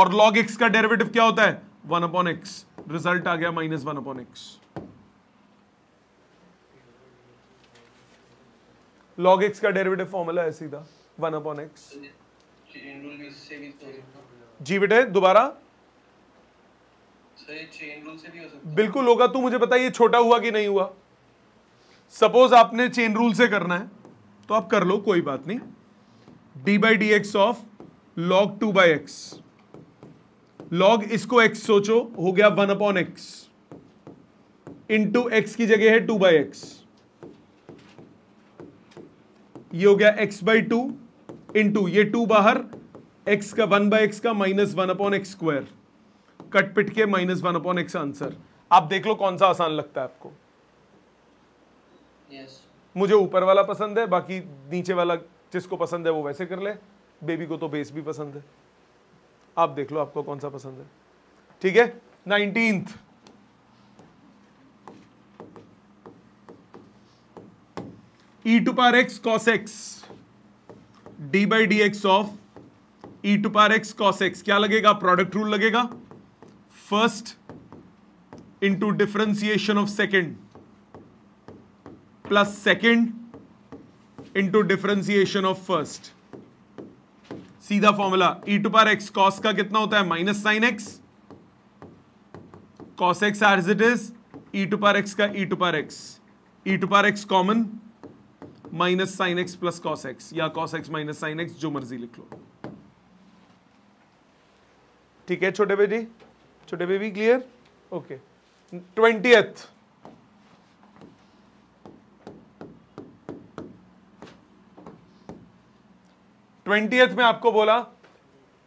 और लॉग एक्स का डेरिवेटिव क्या होता है वन अपॉन एक्स रिजल्ट आ गया minus one upon x log x का डेरिवेटिव फॉर्मूला है सीधा वन अपॉन एक्स जी बेटे दोबारा बिल्कुल होगा तू मुझे बता ये छोटा हुआ कि नहीं हुआ सपोज आपने चेन रूल से करना है तो आप कर लो कोई बात नहीं d by D x of log two by x log इसको एक्स सोचो हो गया one upon x into x की जगह है टू बाई एक्स ये हो गया x by two into ये टू बाहर x का वन बाई एक्स का minus one upon x square cut पिट के minus one upon x answer आप देख लो कौन सा आसान लगता है आपको yes. मुझे ऊपर वाला पसंद है बाकी नीचे वाला जिसको पसंद है वो वैसे कर ले बेबी को तो बेस भी पसंद है आप देख लो आपको कौन सा पसंद है ठीक है nineteenth e to power x cos x d by dx of e to power x cos x क्या लगेगा प्रोडक्ट रूल लगेगा first into differentiation of second plus second into differentiation of first सीधा formula e to power x cos का कितना होता है minus sine x cos x as it is e to power x का e to power x e to power x common minus sine x plus cos x या cos x minus sine x जो मर्जी लिख लो ठीक है छोटे बेबी छोटे baby clear okay twentieth twentieth में आपको बोला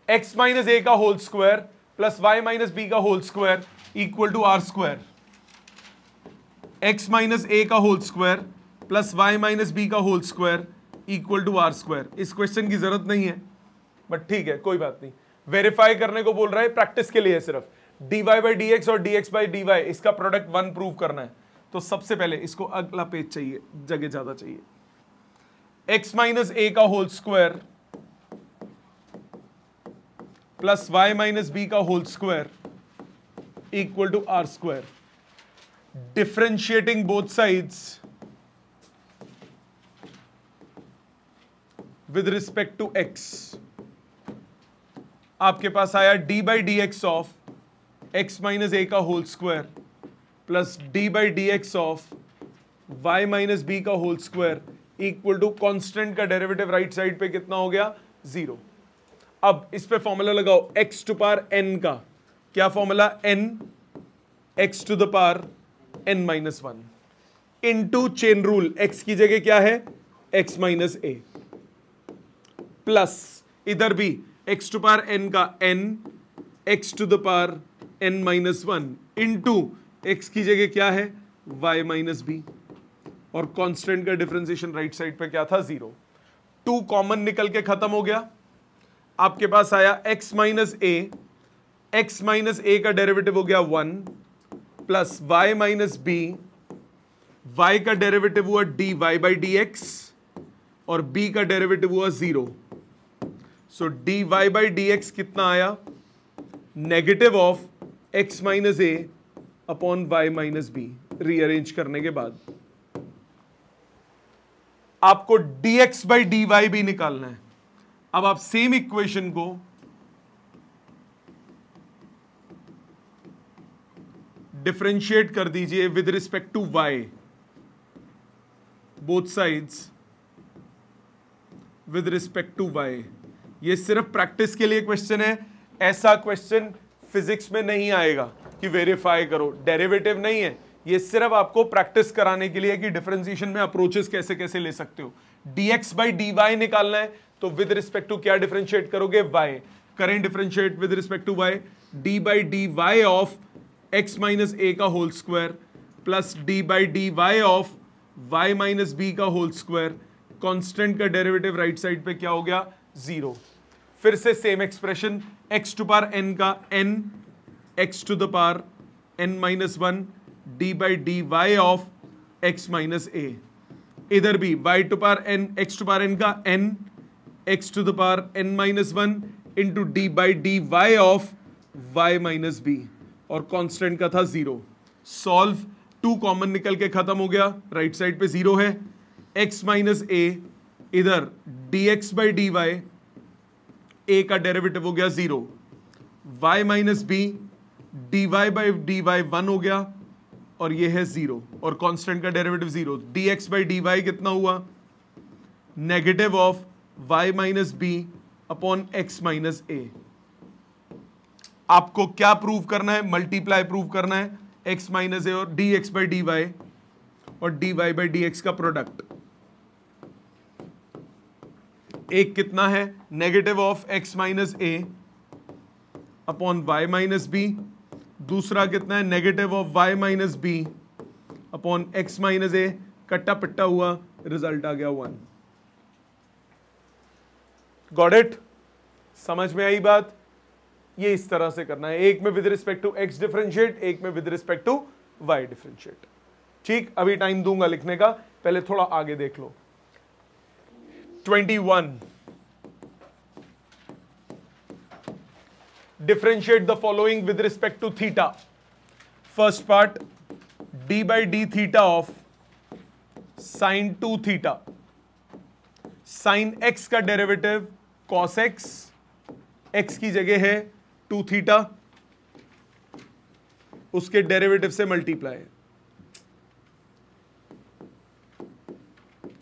एक्स माइनस ए का whole square plus y minus b का whole square equal to r square x minus a का whole square plus y minus b का whole square equal to r square इस क्वेश्चन की जरूरत नहीं है बट ठीक है कोई बात नहीं वेरीफाई करने को बोल रहा है प्रैक्टिस के लिए सिर्फ d y by D x और d x by d y इसका प्रोडक्ट वन प्रूव करना है तो सबसे पहले इसको अगला पेज चाहिए जगह ज्यादा चाहिए एक्स माइनस ए का whole square plus y minus b का whole square equal to r square differentiating both sides with respect to x आपके पास आया d by D x of x minus a का whole square plus d by D x of y minus b का whole square equal to constant का डेरिवेटिव राइट साइड पे कितना हो गया जीरो अब इस पे फॉर्मूला लगाओ एक्स टू पार एन का क्या formula n x to the power N minus one into chain rule x की जगह क्या है एक्स माइनस ए प्लस इधर भी एक्स टू पार एन का n x to the power n minus one into x की जगह क्या है वाई माइनस बी और कांस्टेंट का डिफरेंशिएशन राइट साइड पे क्या था जीरो टू कॉमन निकल के खत्म हो गया आपके पास आया x minus a x minus a का डेरिवेटिव हो गया one plus y minus b y का डेरिवेटिव हुआ d y by D x और b का डेरिवेटिव हुआ zero so d y by D x कितना आया negative of x minus a upon y minus b rearrange करने के बाद आपको d x by d y भी निकालना है अब आप सेम इक्वेशन को डिफ्रेंशिएट कर दीजिए with respect to y both sides with respect to y ये सिर्फ प्रैक्टिस के लिए क्वेश्चन है ऐसा क्वेश्चन फिजिक्स में नहीं आएगा कि वेरीफाई करो डेरिवेटिव नहीं है ये सिर्फ आपको प्रैक्टिस कराने के लिए कि डिफरेंशिएशन में अप्रोचेस कैसे कैसे ले सकते हो डीएक्स बाई डी वाई निकालना है तो विद रिस्पेक्ट टू क्या डिफरेंशिएट करोगे y current differentiate with respect to y d by d y of x minus a का whole square plus d by d y of y minus b का होल स्क्वायर कॉन्स्टेंट का डेरिवेटिव राइट साइड पर क्या हो गया जीरो फिर से same expression x to power N का n x to the power N minus one d by d y of x minus a इधर भी y to power n x to power N का n x to the power N minus one into d by d y of y minus b और कॉन्स्टेंट का था जीरो सॉल्व टू कॉमन निकल के खत्म हो गया राइट right साइड पे जीरो है एक्स माइनस ए इधर d x by d y a का डेरिवेटिव हो गया zero y minus b d y by d y one हो गया और ये है जीरो और कांस्टेंट का derivative zero d x by d y कितना हुआ negative of y minus b upon x minus a आपको क्या प्रूव करना है मल्टीप्लाई प्रूव करना है एक्स माइनस ए और d x by d y और d y by D x का प्रोडक्ट एक कितना है negative of x minus a upon y minus b दूसरा कितना है negative of y minus b upon x minus a कट्टा पट्टा हुआ रिजल्ट आ गया वन गॉड इट समझ में आई बात ये इस तरह से करना है एक में with respect to x differentiate एक में with respect to y differentiate ठीक अभी टाइम दूंगा लिखने का पहले थोड़ा आगे देख लो twenty one differentiate the following with respect to theta first part d by d theta of sin 2 theta sin x का डेरिवेटिव cos x x की जगह है 2 थीटा उसके डेरिवेटिव से मल्टीप्लाई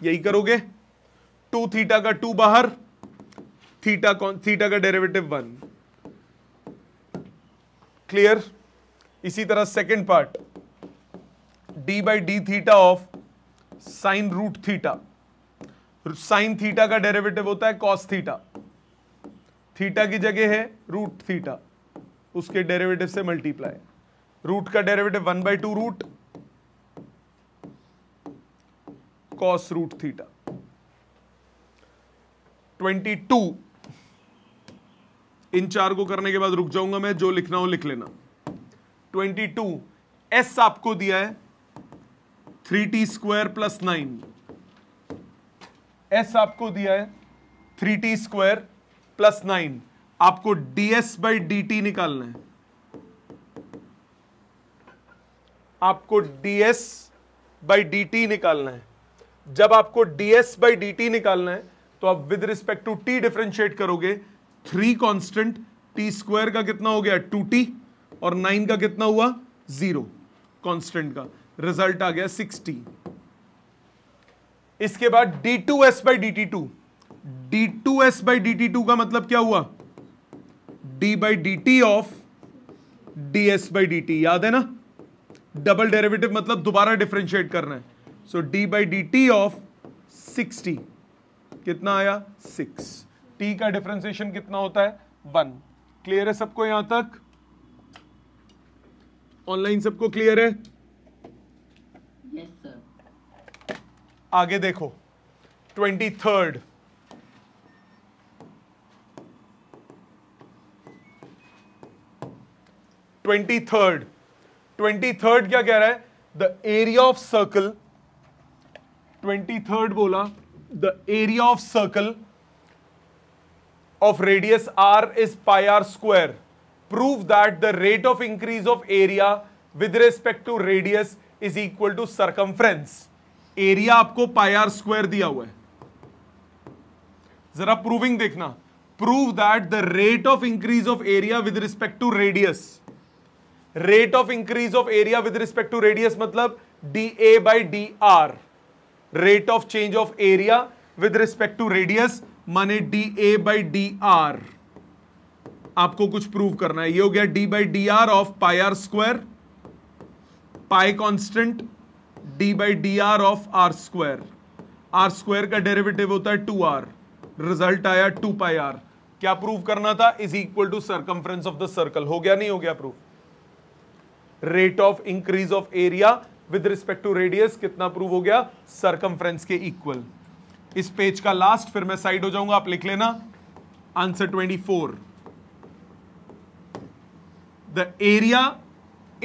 यही करोगे टू थीटा का टू बाहर थीटा कौन थीटा का डेरिवेटिव वन क्लियर इसी तरह second part D by d theta of sine root theta sine theta का डेरिवेटिव होता है कॉस थीटा थीटा की जगह है रूट थीटा उसके डेरिवेटिव से मल्टीप्लाई रूट का derivative one by two root cos root theta twenty two इन चार को करने के बाद रुक जाऊंगा मैं जो लिखना हो लिख लेना ट्वेंटी टू एस आपको दिया है three t square plus nine s आपको दिया है three t square plus nine आपको डीएस बाई डी टी निकालना है आपको डीएस बाई डी टी निकालना है जब आपको डीएस बाई डी टी निकालना है तो आप with respect to t differentiate करोगे थ्री कॉन्स्टेंट टी स्क्वायर का कितना हो गया टू टी और नाइन का कितना हुआ जीरो कॉन्स्टेंट का रिजल्ट आ गया सिक्सटी इसके बाद d two s by d t two d two s by d t two का मतलब क्या हुआ d by d t of d s by d t याद है ना डबल डेरिवेटिव मतलब दोबारा डिफ्रेंशिएट करना है so d by d t of sixty कितना आया सिक्स टी का डिफ्रेंसिएशन कितना होता है वन क्लियर है सबको यहां तक ऑनलाइन सबको क्लियर है yes, आगे देखो twenty third twenty third twenty third क्या कह रहा है the area of circle twenty third बोला the area of circle of radius r is pi r square prove that the rate of increase of area with respect to radius is equal to circumference area आपको पाई आर स्क्वायर दिया हुआ है जरा प्रूविंग देखना prove that the rate of increase of area with respect to radius rate of increase of area with respect to radius मतलब d a by d r rate of change of area with respect to radius माने d a by d r आपको कुछ प्रूव करना है ये हो गया d by d r of pi r square pi constant d by d r of are square r square का डेरिवेटिव होता है टू आर रिजल्ट आया टू पाई आर क्या प्रूव करना था is equal to circumference of the circle हो गया नहीं हो गया prove rate of increase of area with respect to radius कितना प्रूव हो गया सरकमफ्रेंस के इक्वल इस पेज का लास्ट फिर मैं साइड हो जाऊंगा आप लिख लेना answer twenty four the area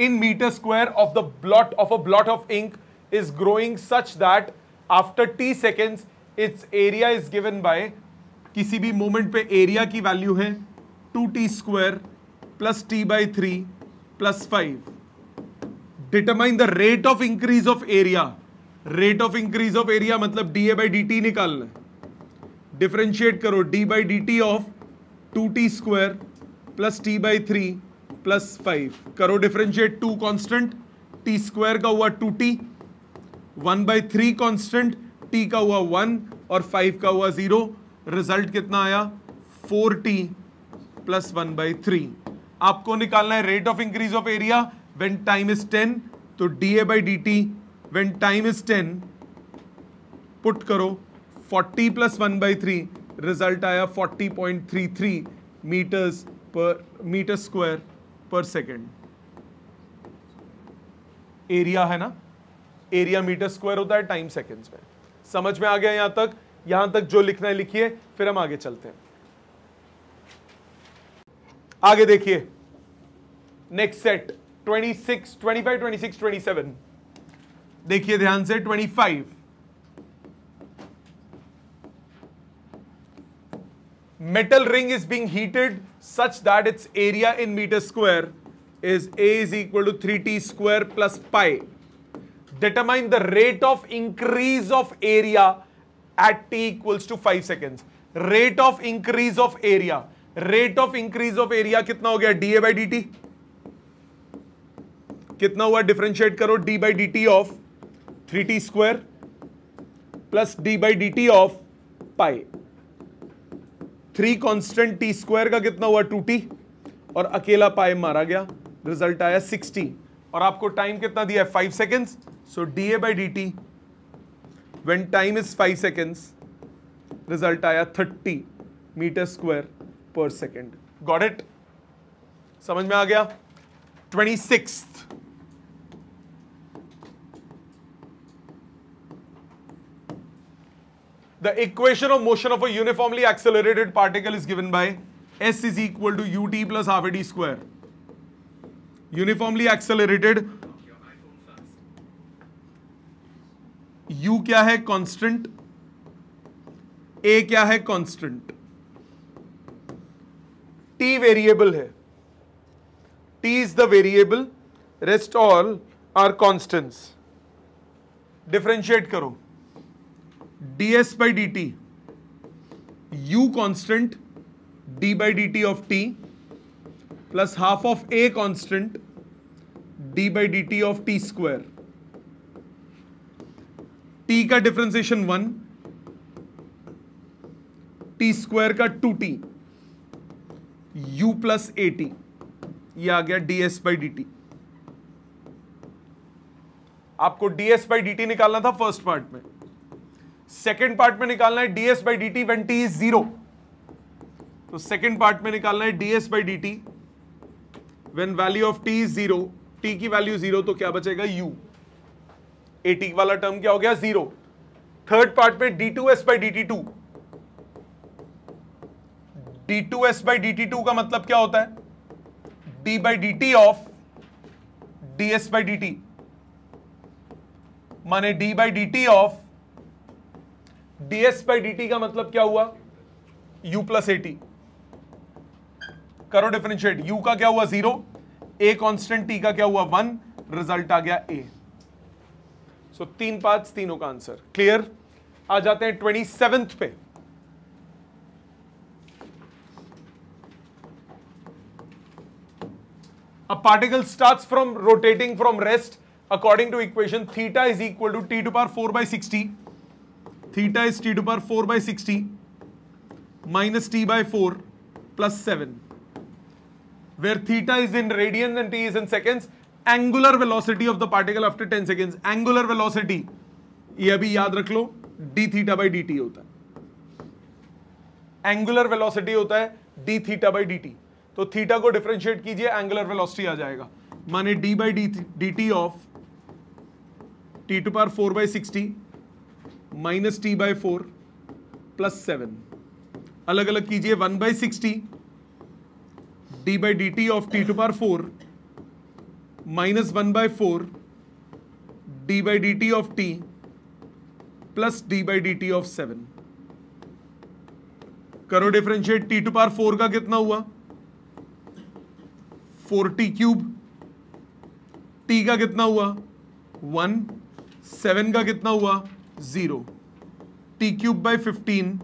in metre square of the blot of a blot of ink is growing such that after t seconds its area is given by किसी भी मोमेंट पे एरिया की वैल्यू है two t square plus t by three plus five determine the rate of increase of area rate of increase of area मतलब d a by d t निकालना डिफ्रेंशिएट करो d by d t of two t square plus t by three plus five करो differentiate two constant t square का हुआ two t one by three constant t का हुआ वन और फाइव का हुआ जीरो रिजल्ट कितना आया four t plus one by three आपको निकालना है rate of increase of area when time is 10 तो d a by d t when time is ten put करो forty plus one by three result आया forty point three three metres per metre square per second area है ना एरिया मीटर स्क्वायर होता है टाइम सेकेंड्स में समझ में आ गया यहां तक यहां तक जो लिखना है लिखिए फिर हम आगे चलते हैं आगे देखिए नेक्स्ट सेट ट्वेंटी देखिए ध्यान से 25. Metal ring is being heated such that its area in metre square is a is equal to three t square plus pi determine the rate of increase of area at t equals to five second rate of increase of area rate of increase of area कितना हो गया d a by d t कितना हुआ डिफ्रेंशिएट करो d by d t of three t square plus d by d t of pi three constant t square का कितना हुआ टू टी और अकेला पाए मारा गया रिजल्ट आया सिक्सटी और आपको टाइम कितना दिया है five seconds so d a by d t when time is five seconds result आया thirty metre square per second got it समझ में आ गया twenty six the equation of motion of a uniformly accelerated particle is given by s is equal to ut plus half a d square uniformly accelerated u क्या है constant a क्या है constant t variable है t is the variable rest all are constants differentiate करो d s by d t u constant d by d t of t plus half of a constant d by d t of t square t का डिफ्रेंसिएशन वन टी स्क्वायर का two t u plus a t यह आ गया d s by d t आपको d s by d t निकालना था फर्स्ट पार्ट में सेकेंड पार्ट में निकालना है d s by d t when t is zero तो सेकेंड पार्ट में निकालना है d s by d t when value of t is zero t की वैल्यू जीरो तो क्या बचेगा यू ए टी वाला टर्म क्या हो गया जीरो थर्ड पार्ट में d two s by d t two d two s by d t two का मतलब क्या होता है d by d t of d s by d t माने d by d t of d s by d का मतलब क्या हुआ यू प्लस एटी करो डिफरेंशिएट यू का क्या हुआ जीरो ए कॉन्स्टेंट टी का क्या हुआ वन रिजल्ट आ गया ए सो so, तीन पांच तीनों का आंसर क्लियर आ जाते हैं ट्वेंटी सेवेंथ पे a particle starts from rotating from rest according to equation theta is equal to t to power four by sixty theta is t to power four by sixty minus t by four plus seven where theta is in radian and t is in seconds angular velocity of the particle after ten seconds angular velocity ये अभी याद रख लो d theta by d t होता है एंगुलर वेलोसिटी होता है d theta by d t तो थीटा को डिफ्रेंशिएट कीजिए एंगुलर वेलोसिटी आ जाएगा माने d by d d t of t to power four by sixty minus t by four plus seven अलग अलग कीजिए one by sixty d by d t of t to power four minus one by four d by d t of t plus d by d t of seven करो differentiate t to power four का कितना हुआ फोर टी क्यूब टी का कितना हुआ वन सेवन का कितना हुआ zero t cube by fifteen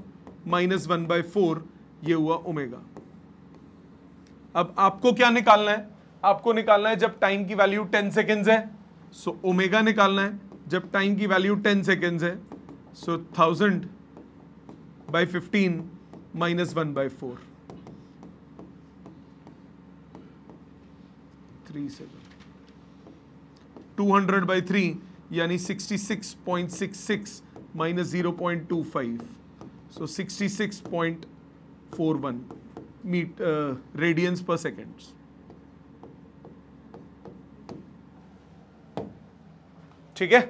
minus one by four ये हुआ ओमेगा अब आपको क्या निकालना है आपको निकालना है जब टाइम की वैल्यू टेन सेकेंड्स है सो so, ओमेगा निकालना है जब टाइम की वैल्यू टेन सेकेंड्स है so thousand by fifteen minus one by four three seven two hundred by three यानी 66.66 माइनस ज़ीरो सो 66.41 मीट रेडियंस पर सेकेंड्स ठीक है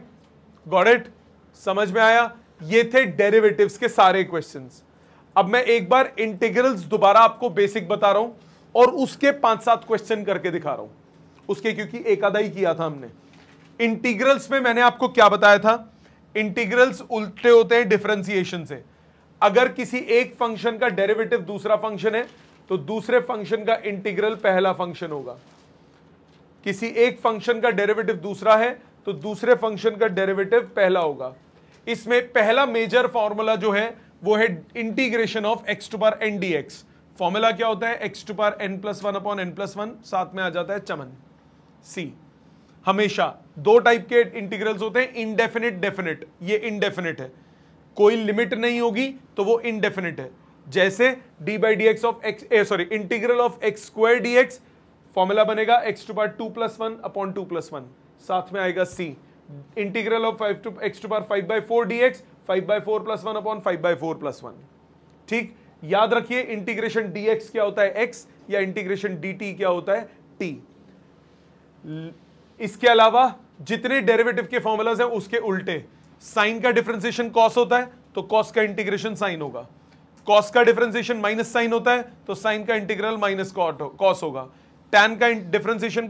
गॉड इट समझ में आया ये थे डेरिवेटिव्स के सारे क्वेश्चंस अब मैं एक बार इंटीग्रल्स दोबारा आपको बेसिक बता रहा हूं और उसके पांच सात क्वेश्चन करके दिखा रहा हूं उसके क्योंकि एक ही किया था हमने इंटीग्रल्स में मैंने आपको क्या बताया था इंटीग्रल्स उल्टे होते हैं डिफरेंसिएशन से अगर किसी एक फंक्शन का डेरिवेटिव दूसरा फंक्शन है तो दूसरे फंक्शन का इंटीग्रल पहला फंक्शन होगा किसी एक फंक्शन का डेरिवेटिव दूसरा है तो दूसरे फंक्शन का डेरिवेटिव पहला होगा इसमें पहला मेजर फॉर्मूला जो है वो है integration of x to power n d x formula क्या होता है x to power n plus one upon n plus one साथ में आ जाता है चमन सी हमेशा दो टाइप के इंटीग्रल्स होते हैं इनडेफिनिट डेफिनिट ये इनडेफिनिट है कोई लिमिट नहीं होगी तो वो इनडेफिनिट है जैसे d by D x of x a sorry integral of x square d x formula बनेगा x to power two plus one upon two plus one साथ में आएगा c integral of five two x to power five by four d x five by four plus one upon five by four plus one ठीक याद रखिए इंटीग्रेशन डी एक्स क्या होता है एक्स या इंटीग्रेशन डी टी क्या होता है टी इसके अलावा जितने डेरिवेटिव के फॉर्मूलाज हैं उसके उल्टे साइन का डिफरेंशिएशन कॉस होता है तो कॉस का इंटीग्रेशन साइन होगा कॉस का डिफरेंशिएशन माइनस साइन होता है तो साइन का इंटीग्रल माइनस कॉस होगा टैन का डिफ्रेंसिएशन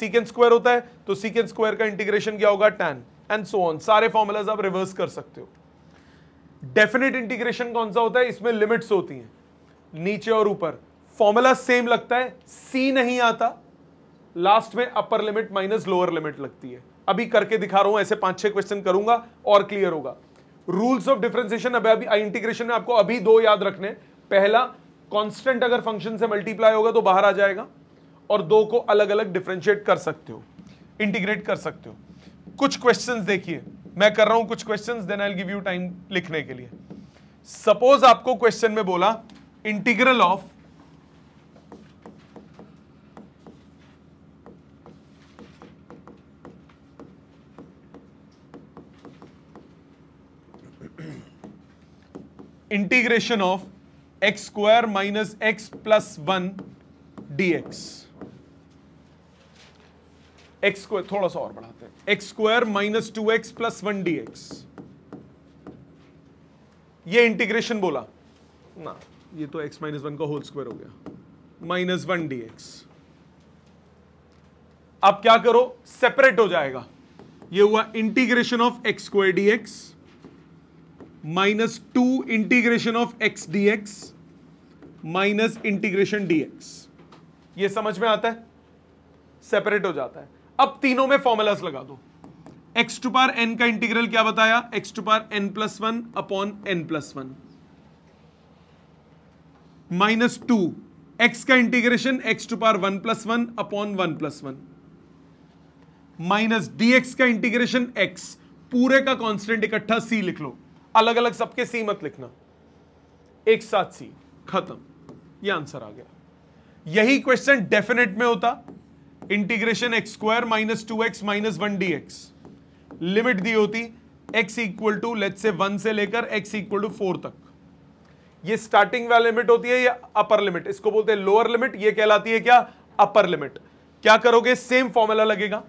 सीकेंड स्क्वायर होता है तो सीकेंड स्क्वायर का इंटीग्रेशन क्या होगा टैन एंड सो ऑन सारे फॉर्मूलाज आप रिवर्स कर सकते हो डेफिनेट इंटीग्रेशन कौन सा होता है इसमें लिमिट्स होती हैं नीचे और ऊपर फॉर्मूला सेम लगता है सी नहीं आता लास्ट में upper limit minus lower limit लगती है अभी करके दिखा रहा हूं ऐसे पांच छह क्वेश्चन करूंगा और क्लियर होगा रूल्स ऑफ डिफरेंशिएशन अभी अभी इंटीग्रेशन में आपको अभी दो याद रखने पहला कांस्टेंट अगर फंक्शन से मल्टीप्लाई होगा तो बाहर आ जाएगा और दो को अलग अलग डिफ्रेंशिएट कर सकते हो इंटीग्रेट कर सकते हो कुछ क्वेश्चन देखिए मैं कर रहा हूं कुछ question then I give you time लिखने के लिए सपोज आपको क्वेश्चन में बोला integral of integration of x square minus x plus one d x x square थोड़ा सा और बढ़ाते हैं x square minus two x plus one d x ये इंटीग्रेशन बोला ना ये तो एक्स माइनस वन का होल स्क्वायर हो गया माइनस वन डी एक्स अब क्या करो सेपरेट हो जाएगा ये हुआ integration of x square d x minus two integration of x d x minus integration d x ये समझ में आता है सेपरेट हो जाता है अब तीनों में फॉर्मूलास लगा दो एक्स टू पार एन का इंटीग्रल क्या बताया x to power n plus one upon n plus one minus two x का integration x to power one plus one upon one plus one minus d x का इंटीग्रेशन एक्स पूरे का कांस्टेंट इकट्ठा सी लिख लो अलग अलग सबके सी मत लिखना एक साथ सी खत्म ये आंसर आ गया यही क्वेश्चन डेफिनेट में होता integration x square minus two x minus one d x limit दी होती एक्स इक्वल टू लेट से वन से लेकर एक्स इक्वल टू फोर तक ये स्टार्टिंग वाली लिमिट होती है या अपर लिमिट इसको बोलते हैं लोअर लिमिट ये कहलाती है क्या अपर लिमिट क्या करोगे सेम फॉर्मूला लगेगा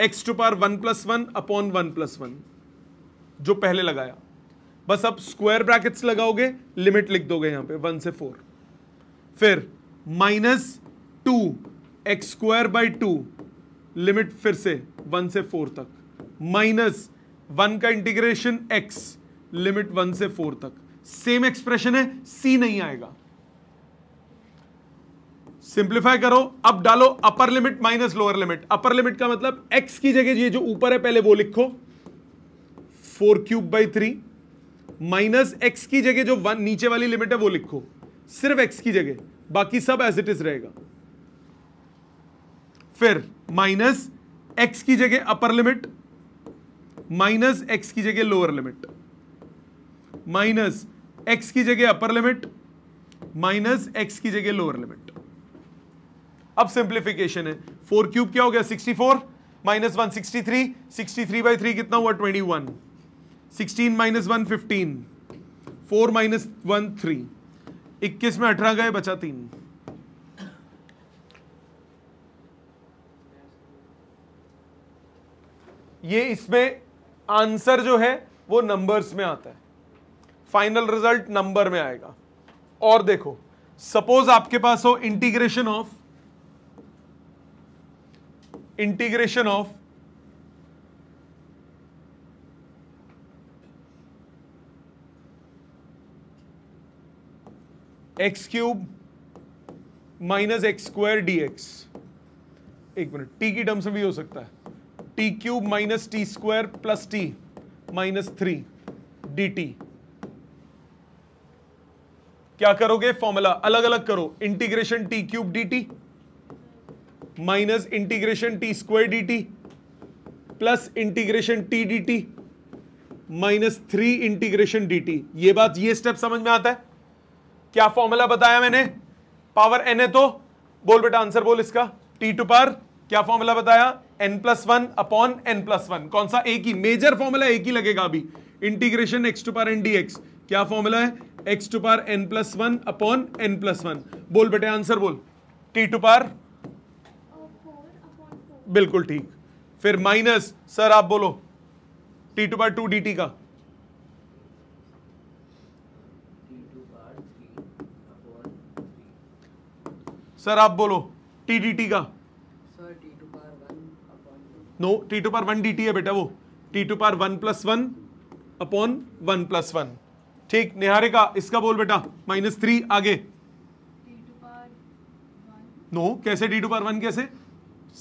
x to power one plus one upon one plus one जो पहले लगाया बस अब स्क्वायर ब्रैकेट्स लगाओगे लिमिट लिख दोगे यहां पे वन से फोर फिर minus two x square by two limit फिर से वन से फोर तक माइनस वन का इंटीग्रेशन एक्स लिमिट वन से फोर तक सेम एक्सप्रेशन है सी नहीं आएगा सिंप्लीफाई करो अब डालो upper limit minus lower limit upper limit का मतलब एक्स की जगह ये जो ऊपर है पहले वो लिखो four cube by three minus x की जगह जो वन नीचे वाली लिमिट है वो लिखो सिर्फ एक्स की जगह बाकी सब एज इट इज रहेगा फिर माइनस एक्स की जगह अपर लिमिट माइनस एक्स की जगह लोअर लिमिट माइनस एक्स की जगह अपर लिमिट माइनस एक्स की जगह लोअर लिमिट अब सिंप्लीफिकेशन है फोर क्यूब क्या हो गया sixty four minus one sixty three sixty three by three कितना हुआ twenty one sixteen minus one fifteen four minus one three इक्कीस में अठारह गए बचा तीन ये इसमें आंसर जो है वो नंबर्स में आता है फाइनल रिजल्ट नंबर में आएगा और देखो सपोज आपके पास हो integration of integration of x cube minus x square d x एक मिनट टी की टर्म्स में भी हो सकता है t cube minus t square plus t minus three d t क्या करोगे फॉर्मूला अलग अलग करो integration t cube d t minus integration t square d t plus integration t d t minus three integration d t ये बात ये स्टेप समझ में आता है क्या फॉर्मूला बताया मैंने पावर एन है तो बोल बेटा आंसर बोल इसका टी टू पार क्या फॉर्मूला बताया n plus one upon n plus one कौन सा एक ही मेजर फॉर्मूला एक ही लगेगा अभी integration x to power n d x क्या फॉर्मूला है x to power n plus one upon n plus one बोल बेटे आंसर बोल टी टू पार बिल्कुल ठीक फिर माइनस सर आप बोलो t to power two d t का सर आप बोलो टी डी टी का no t to power one d t है बेटा वो t to power one plus one upon one plus one ठीक का इसका बोल बेटा माइनस थ्री आगे नो no, कैसे डी टू पार वन कैसे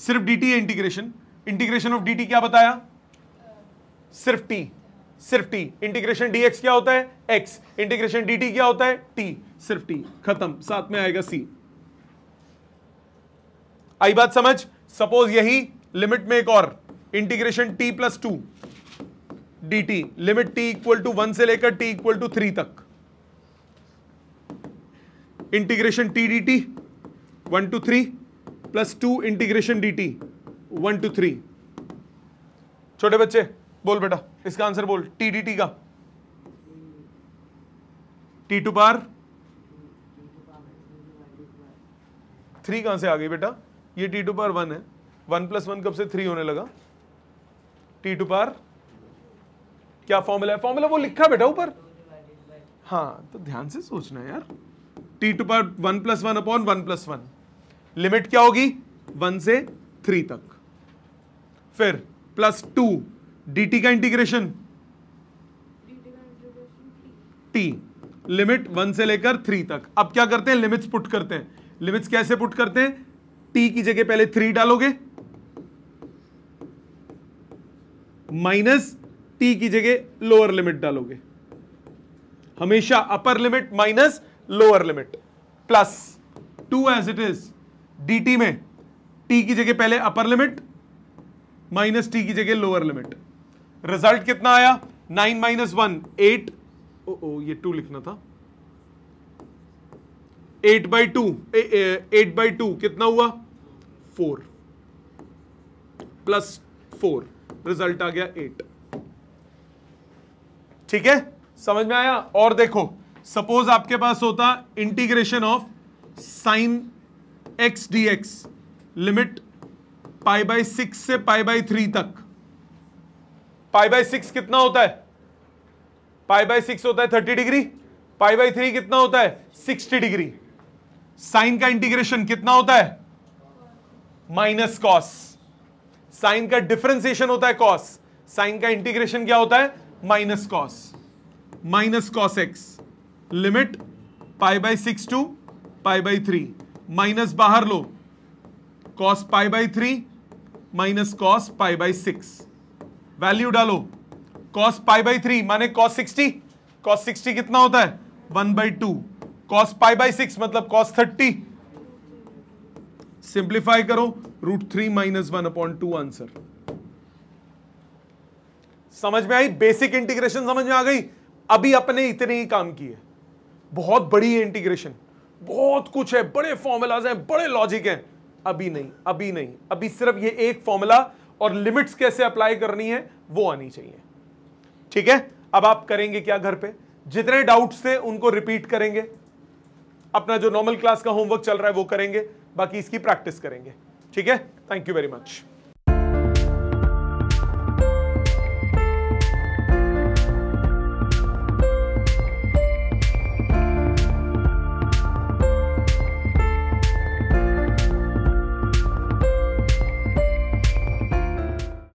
सिर्फ डी टी है integration integration of d t क्या बताया सिर्फ टी सिर्फ टी इंटीग्रेशन डी एक्स क्या होता है एक्स इंटीग्रेशन डी टी क्या होता है टी सिर्फ टी खत्म साथ में आएगा सी आई बात समझ सपोज यही लिमिट में एक और integration t plus two d t limit t equal to one से लेकर टी इक्वल टू थ्री तक integration t d t one two three plus two integration d t one two three छोटे बच्चे बोल बेटा इसका आंसर बोल टी डी टी का टी टू पार थ्री कहां से आ गई बेटा ये टी टू पार वन है वन प्लस वन कब से थ्री होने लगा टी टू पार क्या फॉर्मूला है फॉर्मूला वो लिखा बेटा ऊपर हाँ तो ध्यान से सोचना यार t to power one plus one upon one plus one limit क्या होगी वन से थ्री तक फिर प्लस टू डी का इंटीग्रेशन टी लिमिट वन से लेकर थ्री तक अब क्या करते हैं लिमिट्स पुट करते हैं लिमिट्स कैसे पुट करते हैं टी की जगह पहले थ्री डालोगे माइनस टी की जगह लोअर लिमिट डालोगे हमेशा upper limit minus lower limit plus two as it is d में टी की जगह पहले अपर लिमिट माइनस टी की जगह लोअर लिमिट रिजल्ट कितना आया nine minus one eight oh ये टू लिखना था eight by two eight by two कितना हुआ फोर प्लस फोर रिजल्ट आ गया एट ठीक है समझ में आया और देखो सपोज आपके पास होता integration of sine x d x limit pi by six से पाई बाय थ्री तक पाई बाय सिक्स कितना होता है पाई बाय सिक्स होता है thirty degree pi by three कितना होता है सिक्सटी डिग्री साइन का इंटीग्रेशन कितना होता है माइनस कॉस साइन का डिफ्रेंसिएशन होता है कॉस साइन का इंटीग्रेशन क्या होता है minus cos minus cos x limit pi by six two pi by three minus बाहर लो cos pi by three minus cos pi by six value डालो कॉस पाई बाई थ्री माने कॉस सिक्सटी कॉस सिक्सटी कितना होता है one by two cos pi by six मतलब कॉस थर्टी सिंप्लीफाई करो root three minus one upon two answer समझ में आई बेसिक इंटीग्रेशन समझ में आ गई अभी अपने इतने ही काम किए बहुत बड़ी इंटीग्रेशन बहुत कुछ है बड़े फॉर्मूलाज हैं बड़े लॉजिक हैं अभी नहीं अभी नहीं अभी सिर्फ ये एक फॉर्मूला और लिमिट्स कैसे अप्लाई करनी है वो आनी चाहिए ठीक है अब आप करेंगे क्या घर पे जितने डाउट्स थे उनको रिपीट करेंगे अपना जो नॉर्मल क्लास का होमवर्क चल रहा है वो करेंगे बाकी इसकी प्रैक्टिस करेंगे ठीक है थैंक यू वेरी मच